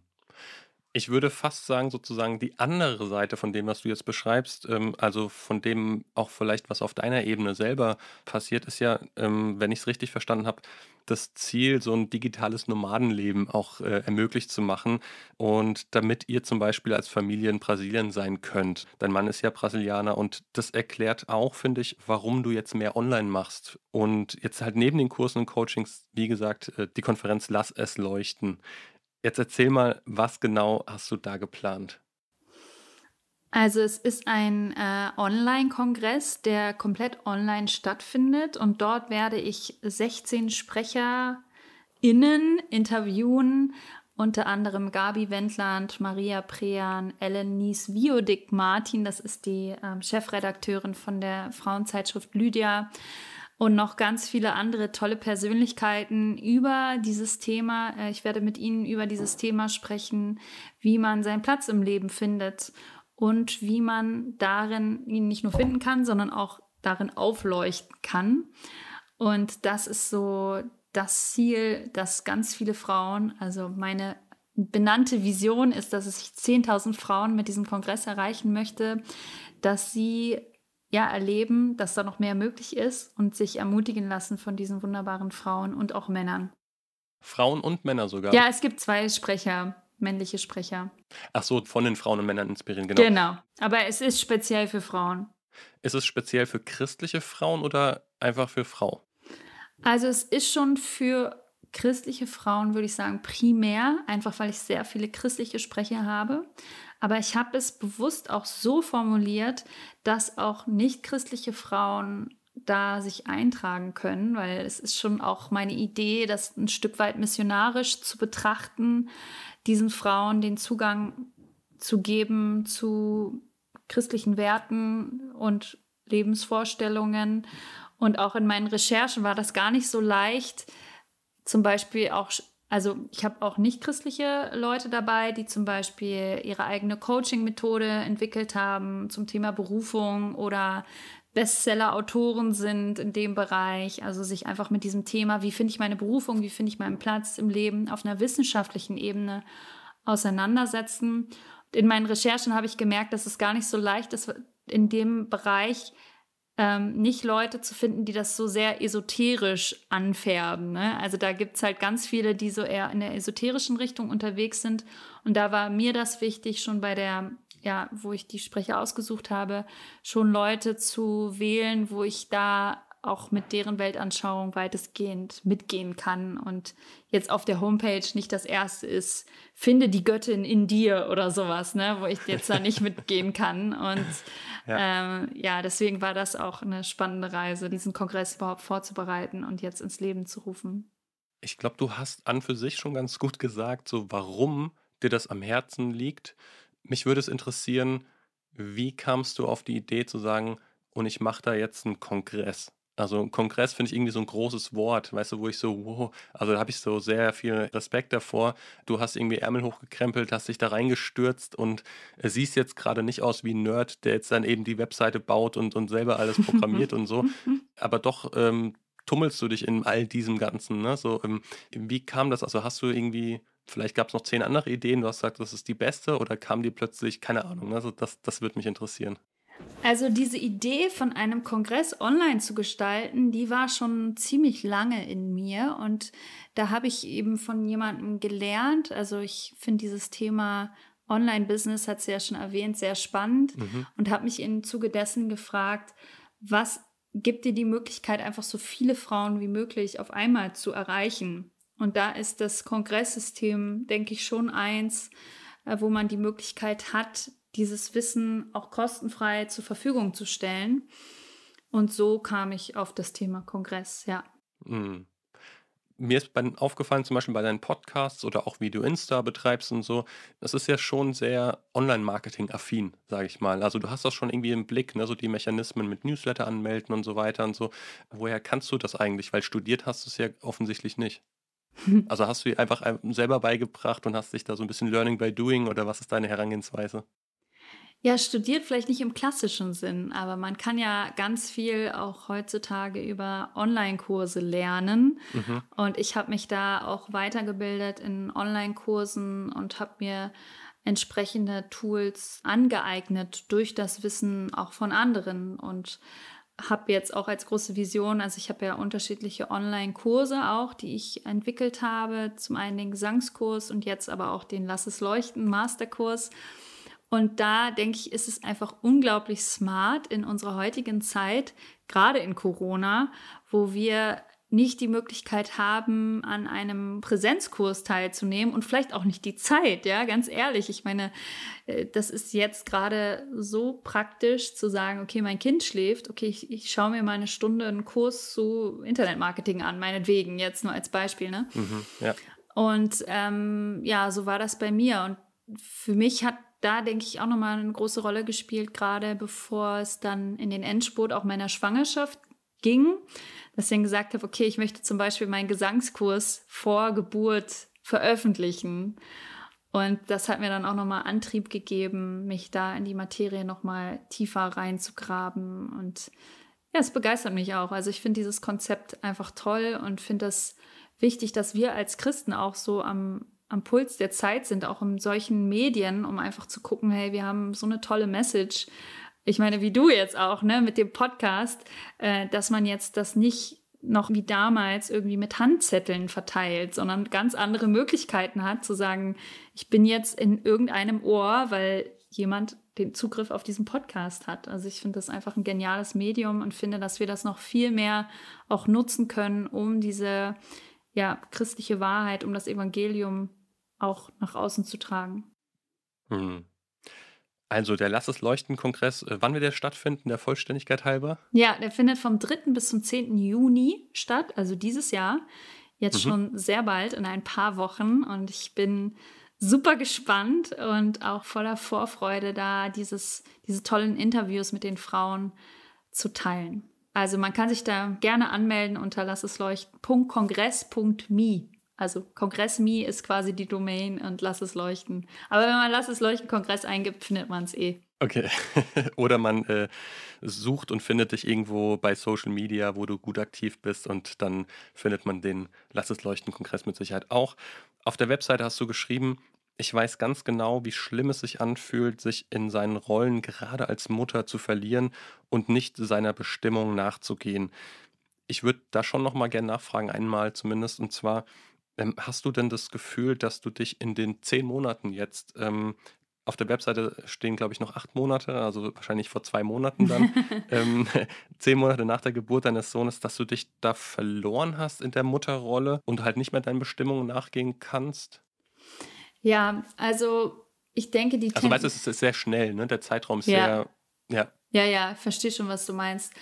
Ich würde fast sagen, sozusagen die andere Seite von dem, was du jetzt beschreibst, ähm, also von dem auch vielleicht, was auf deiner Ebene selber passiert, ist ja, ähm, wenn ich es richtig verstanden habe, das Ziel, so ein digitales Nomadenleben auch äh, ermöglicht zu machen und damit ihr zum Beispiel als Familie in Brasilien sein könnt. Dein Mann ist ja Brasilianer und das erklärt auch, finde ich, warum du jetzt mehr online machst und jetzt halt neben den Kursen und Coachings, wie gesagt, äh, die Konferenz Lass es leuchten. Jetzt erzähl mal, was genau hast du da geplant? Also es ist ein äh, Online-Kongress, der komplett online stattfindet und dort werde ich 16 SprecherInnen interviewen, unter anderem Gabi Wendland, Maria Prean, Ellen Nies Viodik Martin, das ist die äh, Chefredakteurin von der Frauenzeitschrift Lydia und noch ganz viele andere tolle Persönlichkeiten über dieses Thema. Äh, ich werde mit Ihnen über dieses Thema sprechen, wie man seinen Platz im Leben findet und wie man darin ihn nicht nur finden kann, sondern auch darin aufleuchten kann. Und das ist so das Ziel, dass ganz viele Frauen, also meine benannte Vision ist, dass ich 10.000 Frauen mit diesem Kongress erreichen möchte, dass sie ja erleben, dass da noch mehr möglich ist und sich ermutigen lassen von diesen wunderbaren Frauen und auch Männern. Frauen und Männer sogar. Ja, es gibt zwei Sprecher männliche Sprecher. Ach so, von den Frauen und Männern inspirieren, genau. Genau, aber es ist speziell für Frauen. Ist es speziell für christliche Frauen oder einfach für Frau? Also es ist schon für christliche Frauen, würde ich sagen, primär, einfach weil ich sehr viele christliche Sprecher habe. Aber ich habe es bewusst auch so formuliert, dass auch nicht christliche Frauen da sich eintragen können, weil es ist schon auch meine Idee, das ein Stück weit missionarisch zu betrachten, diesen Frauen den Zugang zu geben zu christlichen Werten und Lebensvorstellungen. Und auch in meinen Recherchen war das gar nicht so leicht. Zum Beispiel auch, also ich habe auch nicht christliche Leute dabei, die zum Beispiel ihre eigene Coaching-Methode entwickelt haben zum Thema Berufung oder Bestseller-Autoren sind in dem Bereich. Also sich einfach mit diesem Thema, wie finde ich meine Berufung, wie finde ich meinen Platz im Leben auf einer wissenschaftlichen Ebene auseinandersetzen. In meinen Recherchen habe ich gemerkt, dass es gar nicht so leicht ist, in dem Bereich ähm, nicht Leute zu finden, die das so sehr esoterisch anfärben. Ne? Also da gibt es halt ganz viele, die so eher in der esoterischen Richtung unterwegs sind. Und da war mir das wichtig, schon bei der ja, wo ich die Sprecher ausgesucht habe, schon Leute zu wählen, wo ich da auch mit deren Weltanschauung weitestgehend mitgehen kann und jetzt auf der Homepage nicht das erste ist, finde die Göttin in dir oder sowas, ne, wo ich jetzt da nicht mitgehen kann. Und ja. Ähm, ja, deswegen war das auch eine spannende Reise, diesen Kongress überhaupt vorzubereiten und jetzt ins Leben zu rufen. Ich glaube, du hast an für sich schon ganz gut gesagt, so warum dir das am Herzen liegt mich würde es interessieren, wie kamst du auf die Idee zu sagen, und ich mache da jetzt einen Kongress? Also Kongress finde ich irgendwie so ein großes Wort, weißt du, wo ich so, wow, also da habe ich so sehr viel Respekt davor. Du hast irgendwie Ärmel hochgekrempelt, hast dich da reingestürzt und äh, siehst jetzt gerade nicht aus wie ein Nerd, der jetzt dann eben die Webseite baut und, und selber alles programmiert und so. Aber doch ähm, tummelst du dich in all diesem Ganzen, ne? So, ähm, wie kam das? Also hast du irgendwie vielleicht gab es noch zehn andere Ideen, du hast gesagt, das ist die beste oder kam die plötzlich, keine Ahnung, also das, das würde mich interessieren. Also diese Idee von einem Kongress online zu gestalten, die war schon ziemlich lange in mir und da habe ich eben von jemandem gelernt. Also ich finde dieses Thema Online-Business, hat sie ja schon erwähnt, sehr spannend mhm. und habe mich im Zuge dessen gefragt, was gibt dir die Möglichkeit, einfach so viele Frauen wie möglich auf einmal zu erreichen? Und da ist das Kongresssystem, denke ich, schon eins, äh, wo man die Möglichkeit hat, dieses Wissen auch kostenfrei zur Verfügung zu stellen. Und so kam ich auf das Thema Kongress, ja. Mhm. Mir ist aufgefallen, zum Beispiel bei deinen Podcasts oder auch wie du Insta betreibst und so, das ist ja schon sehr Online-Marketing-affin, sage ich mal. Also du hast das schon irgendwie im Blick, ne? so die Mechanismen mit Newsletter anmelden und so weiter und so. Woher kannst du das eigentlich? Weil studiert hast du es ja offensichtlich nicht. Also hast du einfach ähm, selber beigebracht und hast dich da so ein bisschen Learning by Doing oder was ist deine Herangehensweise? Ja, studiert vielleicht nicht im klassischen Sinn, aber man kann ja ganz viel auch heutzutage über Online-Kurse lernen. Mhm. Und ich habe mich da auch weitergebildet in Online-Kursen und habe mir entsprechende Tools angeeignet durch das Wissen auch von anderen. Und habe jetzt auch als große Vision, also ich habe ja unterschiedliche Online-Kurse auch, die ich entwickelt habe, zum einen den Gesangskurs und jetzt aber auch den Lass es leuchten Masterkurs. Und da denke ich, ist es einfach unglaublich smart in unserer heutigen Zeit, gerade in Corona, wo wir nicht die Möglichkeit haben, an einem Präsenzkurs teilzunehmen und vielleicht auch nicht die Zeit, ja, ganz ehrlich. Ich meine, äh, das ist jetzt gerade so praktisch zu sagen, okay, mein Kind schläft, okay, ich, ich schaue mir mal eine Stunde einen Kurs zu Internetmarketing an, meinetwegen, jetzt nur als Beispiel, ne? Mhm, ja. Und ähm, ja, so war das bei mir. Und für mich hat da, denke ich, auch nochmal eine große Rolle gespielt, gerade bevor es dann in den Endspurt auch meiner Schwangerschaft ging dass ich dann gesagt habe, okay, ich möchte zum Beispiel meinen Gesangskurs vor Geburt veröffentlichen. Und das hat mir dann auch nochmal Antrieb gegeben, mich da in die Materie nochmal tiefer reinzugraben. Und ja, es begeistert mich auch. Also ich finde dieses Konzept einfach toll und finde das wichtig, dass wir als Christen auch so am, am Puls der Zeit sind, auch in solchen Medien, um einfach zu gucken, hey, wir haben so eine tolle Message ich meine, wie du jetzt auch, ne, mit dem Podcast, äh, dass man jetzt das nicht noch wie damals irgendwie mit Handzetteln verteilt, sondern ganz andere Möglichkeiten hat zu sagen, ich bin jetzt in irgendeinem Ohr, weil jemand den Zugriff auf diesen Podcast hat. Also ich finde das einfach ein geniales Medium und finde, dass wir das noch viel mehr auch nutzen können, um diese ja, christliche Wahrheit, um das Evangelium auch nach außen zu tragen. Mhm. Also der Lass es leuchten-Kongress, äh, wann wird der stattfinden, der Vollständigkeit halber? Ja, der findet vom 3. bis zum 10. Juni statt, also dieses Jahr. Jetzt mhm. schon sehr bald, in ein paar Wochen. Und ich bin super gespannt und auch voller Vorfreude, da dieses, diese tollen Interviews mit den Frauen zu teilen. Also man kann sich da gerne anmelden unter lassesleuten.kongress.me. Also Kongress.me ist quasi die Domain und Lass es leuchten. Aber wenn man Lass es leuchten Kongress eingibt, findet man es eh. Okay. Oder man äh, sucht und findet dich irgendwo bei Social Media, wo du gut aktiv bist und dann findet man den Lass es leuchten Kongress mit Sicherheit auch. Auf der Webseite hast du geschrieben, ich weiß ganz genau, wie schlimm es sich anfühlt, sich in seinen Rollen gerade als Mutter zu verlieren und nicht seiner Bestimmung nachzugehen. Ich würde da schon noch mal gerne nachfragen einmal zumindest und zwar ähm, hast du denn das Gefühl, dass du dich in den zehn Monaten jetzt, ähm, auf der Webseite stehen, glaube ich, noch acht Monate, also wahrscheinlich vor zwei Monaten dann, ähm, zehn Monate nach der Geburt deines Sohnes, dass du dich da verloren hast in der Mutterrolle und halt nicht mehr deinen Bestimmungen nachgehen kannst? Ja, also ich denke, die. Also, weißt du, es ist sehr schnell, ne? Der Zeitraum ist ja. sehr. Ja, ja, ja, verstehe schon, was du meinst.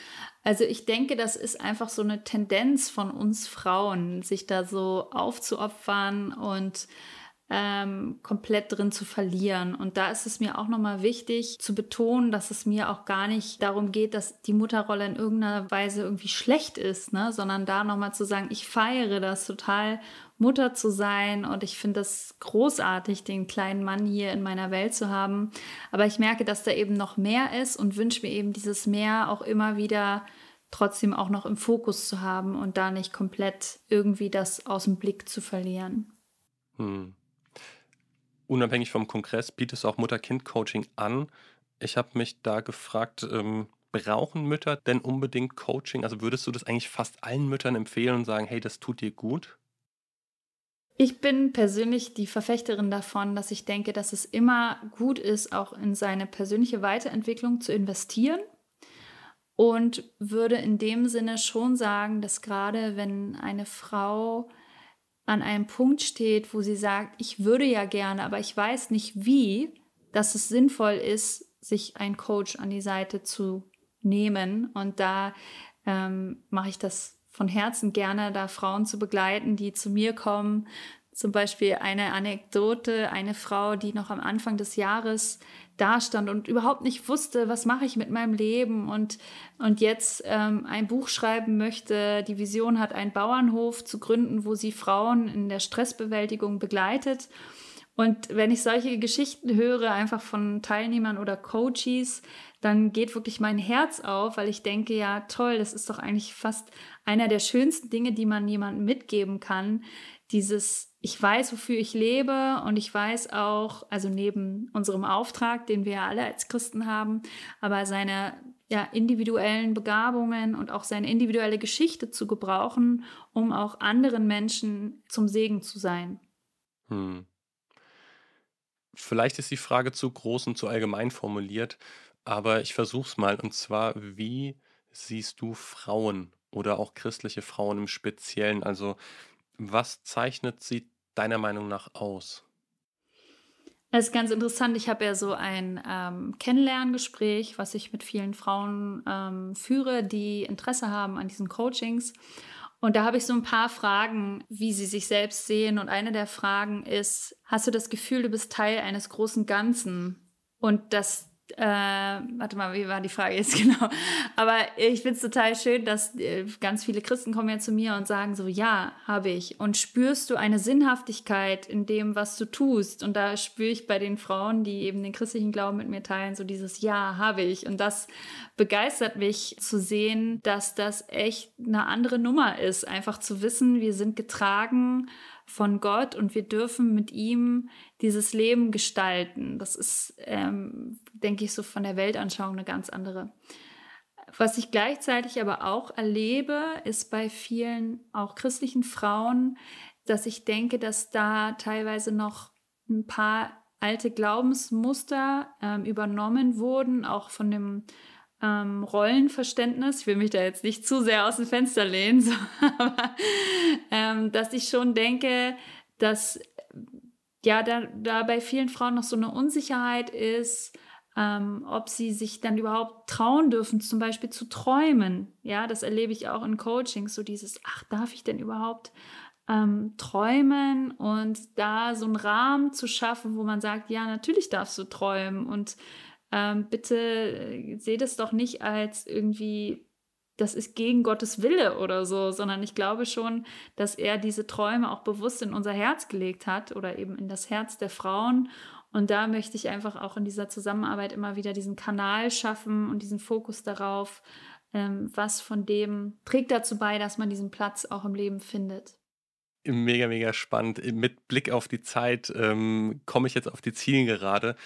Also ich denke, das ist einfach so eine Tendenz von uns Frauen, sich da so aufzuopfern und ähm, komplett drin zu verlieren. Und da ist es mir auch nochmal wichtig zu betonen, dass es mir auch gar nicht darum geht, dass die Mutterrolle in irgendeiner Weise irgendwie schlecht ist, ne? sondern da nochmal zu sagen, ich feiere das total Mutter zu sein. Und ich finde das großartig, den kleinen Mann hier in meiner Welt zu haben. Aber ich merke, dass da eben noch mehr ist und wünsche mir eben dieses Mehr auch immer wieder trotzdem auch noch im Fokus zu haben und da nicht komplett irgendwie das aus dem Blick zu verlieren. Hm. Unabhängig vom Kongress bietest du auch Mutter-Kind-Coaching an. Ich habe mich da gefragt, ähm, brauchen Mütter denn unbedingt Coaching? Also würdest du das eigentlich fast allen Müttern empfehlen und sagen, hey, das tut dir gut? Ich bin persönlich die Verfechterin davon, dass ich denke, dass es immer gut ist, auch in seine persönliche Weiterentwicklung zu investieren und würde in dem Sinne schon sagen, dass gerade wenn eine Frau an einem Punkt steht, wo sie sagt, ich würde ja gerne, aber ich weiß nicht wie, dass es sinnvoll ist, sich einen Coach an die Seite zu nehmen. Und da ähm, mache ich das von Herzen gerne, da Frauen zu begleiten, die zu mir kommen. Zum Beispiel eine Anekdote, eine Frau, die noch am Anfang des Jahres dastand und überhaupt nicht wusste, was mache ich mit meinem Leben und, und jetzt ähm, ein Buch schreiben möchte. Die Vision hat, einen Bauernhof zu gründen, wo sie Frauen in der Stressbewältigung begleitet. Und wenn ich solche Geschichten höre, einfach von Teilnehmern oder Coaches, dann geht wirklich mein Herz auf, weil ich denke, ja, toll, das ist doch eigentlich fast einer der schönsten Dinge, die man jemandem mitgeben kann. Dieses, ich weiß, wofür ich lebe und ich weiß auch, also neben unserem Auftrag, den wir alle als Christen haben, aber seine ja, individuellen Begabungen und auch seine individuelle Geschichte zu gebrauchen, um auch anderen Menschen zum Segen zu sein. Hm. Vielleicht ist die Frage zu groß und zu allgemein formuliert, aber ich versuche es mal. Und zwar, wie siehst du Frauen oder auch christliche Frauen im Speziellen. Also was zeichnet sie deiner Meinung nach aus? Das ist ganz interessant. Ich habe ja so ein ähm, Kennenlerngespräch, was ich mit vielen Frauen ähm, führe, die Interesse haben an diesen Coachings. Und da habe ich so ein paar Fragen, wie sie sich selbst sehen. Und eine der Fragen ist, hast du das Gefühl, du bist Teil eines großen Ganzen? Und das äh, warte mal, wie war die Frage jetzt genau? Aber ich finde es total schön, dass äh, ganz viele Christen kommen ja zu mir und sagen so, ja, habe ich. Und spürst du eine Sinnhaftigkeit in dem, was du tust? Und da spüre ich bei den Frauen, die eben den christlichen Glauben mit mir teilen, so dieses Ja, habe ich. Und das begeistert mich zu sehen, dass das echt eine andere Nummer ist. Einfach zu wissen, wir sind getragen von Gott und wir dürfen mit ihm dieses Leben gestalten. Das ist, ähm, denke ich, so von der Weltanschauung eine ganz andere. Was ich gleichzeitig aber auch erlebe, ist bei vielen auch christlichen Frauen, dass ich denke, dass da teilweise noch ein paar alte Glaubensmuster ähm, übernommen wurden, auch von dem ähm, Rollenverständnis. Ich will mich da jetzt nicht zu sehr aus dem Fenster lehnen, so, aber ähm, dass ich schon denke, dass ja, da, da bei vielen Frauen noch so eine Unsicherheit ist, ähm, ob sie sich dann überhaupt trauen dürfen, zum Beispiel zu träumen. Ja, das erlebe ich auch in Coachings, so dieses, ach, darf ich denn überhaupt ähm, träumen und da so einen Rahmen zu schaffen, wo man sagt, ja, natürlich darfst du träumen und ähm, bitte äh, sehe das doch nicht als irgendwie das ist gegen Gottes Wille oder so, sondern ich glaube schon, dass er diese Träume auch bewusst in unser Herz gelegt hat oder eben in das Herz der Frauen. Und da möchte ich einfach auch in dieser Zusammenarbeit immer wieder diesen Kanal schaffen und diesen Fokus darauf, ähm, was von dem trägt dazu bei, dass man diesen Platz auch im Leben findet. Mega, mega spannend. Mit Blick auf die Zeit ähm, komme ich jetzt auf die Zielgerade. gerade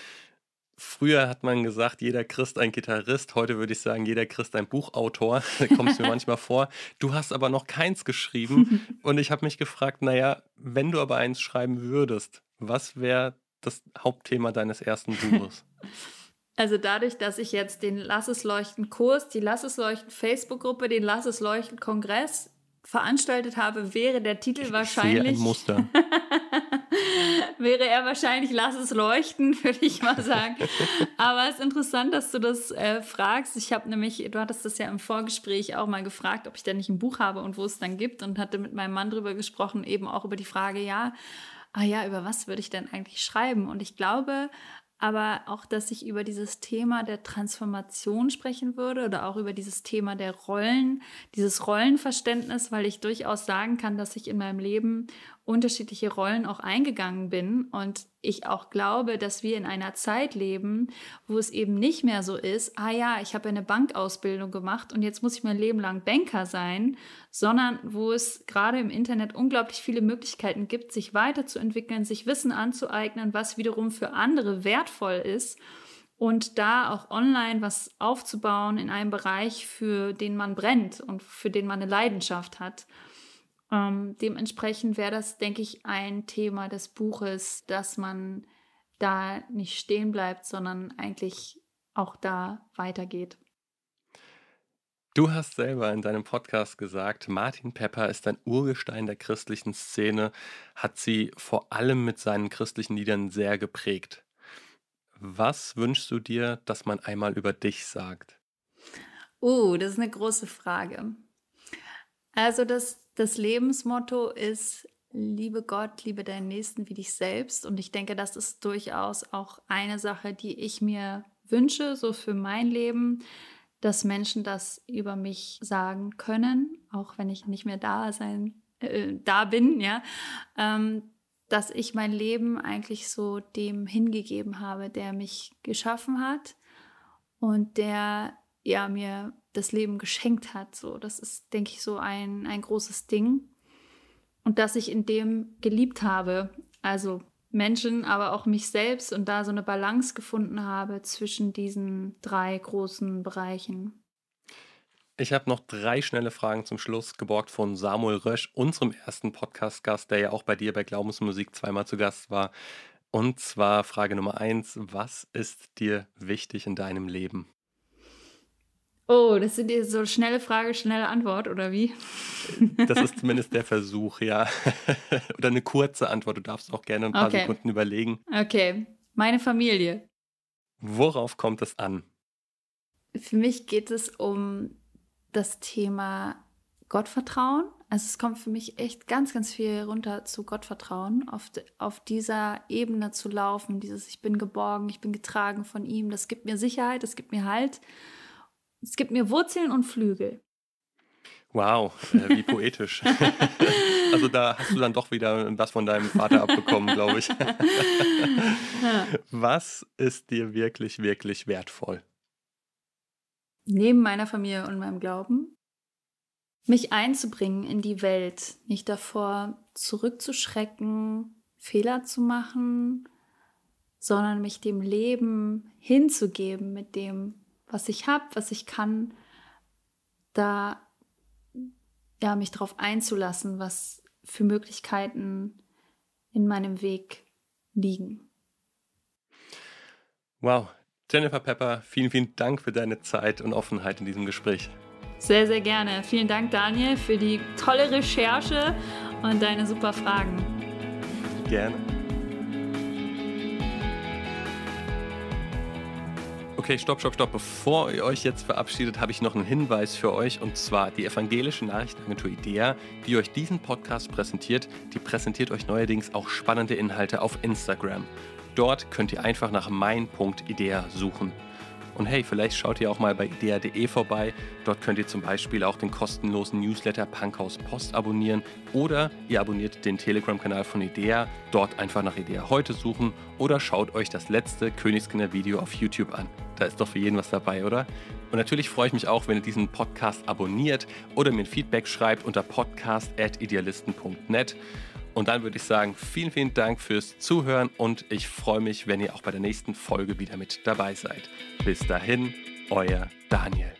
Früher hat man gesagt, jeder Christ ein Gitarrist. Heute würde ich sagen, jeder Christ ein Buchautor. Da kommt es mir manchmal vor. Du hast aber noch keins geschrieben. Und ich habe mich gefragt, naja, wenn du aber eins schreiben würdest, was wäre das Hauptthema deines ersten Buches? Also dadurch, dass ich jetzt den Lass es leuchten Kurs, die Lass es leuchten Facebook-Gruppe, den Lass es leuchten Kongress veranstaltet habe, wäre der Titel ich wahrscheinlich. Sehe ein Muster. wäre er wahrscheinlich Lass es leuchten, würde ich mal sagen. Aber es ist interessant, dass du das äh, fragst. Ich habe nämlich, du hattest das ja im Vorgespräch auch mal gefragt, ob ich denn nicht ein Buch habe und wo es dann gibt und hatte mit meinem Mann darüber gesprochen, eben auch über die Frage, ja, ah ja, über was würde ich denn eigentlich schreiben? Und ich glaube, aber auch, dass ich über dieses Thema der Transformation sprechen würde oder auch über dieses Thema der Rollen, dieses Rollenverständnis, weil ich durchaus sagen kann, dass ich in meinem Leben unterschiedliche Rollen auch eingegangen bin. Und ich auch glaube, dass wir in einer Zeit leben, wo es eben nicht mehr so ist, ah ja, ich habe eine Bankausbildung gemacht und jetzt muss ich mein Leben lang Banker sein, sondern wo es gerade im Internet unglaublich viele Möglichkeiten gibt, sich weiterzuentwickeln, sich Wissen anzueignen, was wiederum für andere wertvoll ist und da auch online was aufzubauen in einem Bereich, für den man brennt und für den man eine Leidenschaft hat. Ähm, dementsprechend wäre das, denke ich, ein Thema des Buches, dass man da nicht stehen bleibt, sondern eigentlich auch da weitergeht. Du hast selber in deinem Podcast gesagt, Martin Pepper ist ein Urgestein der christlichen Szene, hat sie vor allem mit seinen christlichen Liedern sehr geprägt. Was wünschst du dir, dass man einmal über dich sagt? Oh, uh, das ist eine große Frage. Also das das Lebensmotto ist, liebe Gott, liebe deinen Nächsten wie dich selbst. Und ich denke, das ist durchaus auch eine Sache, die ich mir wünsche, so für mein Leben, dass Menschen das über mich sagen können, auch wenn ich nicht mehr da sein, äh, da bin, ja, ähm, dass ich mein Leben eigentlich so dem hingegeben habe, der mich geschaffen hat und der ja mir das Leben geschenkt hat. So, das ist, denke ich, so ein, ein großes Ding. Und dass ich in dem geliebt habe, also Menschen, aber auch mich selbst und da so eine Balance gefunden habe zwischen diesen drei großen Bereichen. Ich habe noch drei schnelle Fragen zum Schluss, geborgt von Samuel Rösch, unserem ersten Podcast-Gast, der ja auch bei dir bei Glaubensmusik zweimal zu Gast war. Und zwar Frage Nummer eins: Was ist dir wichtig in deinem Leben? Oh, das sind jetzt so schnelle Frage, schnelle Antwort, oder wie? Das ist zumindest der Versuch, ja. oder eine kurze Antwort. Du darfst auch gerne ein paar okay. Sekunden überlegen. Okay, meine Familie. Worauf kommt es an? Für mich geht es um das Thema Gottvertrauen. Also es kommt für mich echt ganz, ganz viel runter zu Gottvertrauen, auf, auf dieser Ebene zu laufen, dieses Ich bin geborgen, ich bin getragen von ihm, das gibt mir Sicherheit, das gibt mir Halt. Es gibt mir Wurzeln und Flügel. Wow, äh, wie poetisch. also da hast du dann doch wieder was von deinem Vater abbekommen, glaube ich. was ist dir wirklich, wirklich wertvoll? Neben meiner Familie und meinem Glauben, mich einzubringen in die Welt, nicht davor zurückzuschrecken, Fehler zu machen, sondern mich dem Leben hinzugeben mit dem, was ich habe, was ich kann, da ja, mich darauf einzulassen, was für Möglichkeiten in meinem Weg liegen. Wow, Jennifer Pepper, vielen, vielen Dank für deine Zeit und Offenheit in diesem Gespräch. Sehr, sehr gerne. Vielen Dank, Daniel, für die tolle Recherche und deine super Fragen. Gerne. Okay, stopp, stopp, stopp. Bevor ihr euch jetzt verabschiedet, habe ich noch einen Hinweis für euch. Und zwar die evangelische Nachrichtenagentur IDEA, die euch diesen Podcast präsentiert, die präsentiert euch neuerdings auch spannende Inhalte auf Instagram. Dort könnt ihr einfach nach mein.idea suchen. Und hey, vielleicht schaut ihr auch mal bei idea.de vorbei. Dort könnt ihr zum Beispiel auch den kostenlosen Newsletter Punkhaus Post abonnieren oder ihr abonniert den Telegram-Kanal von Idea. Dort einfach nach Idea heute suchen oder schaut euch das letzte Königskinder-Video auf YouTube an. Da ist doch für jeden was dabei, oder? Und natürlich freue ich mich auch, wenn ihr diesen Podcast abonniert oder mir ein Feedback schreibt unter podcast.idealisten.net. Und dann würde ich sagen, vielen, vielen Dank fürs Zuhören und ich freue mich, wenn ihr auch bei der nächsten Folge wieder mit dabei seid. Bis dahin, euer Daniel.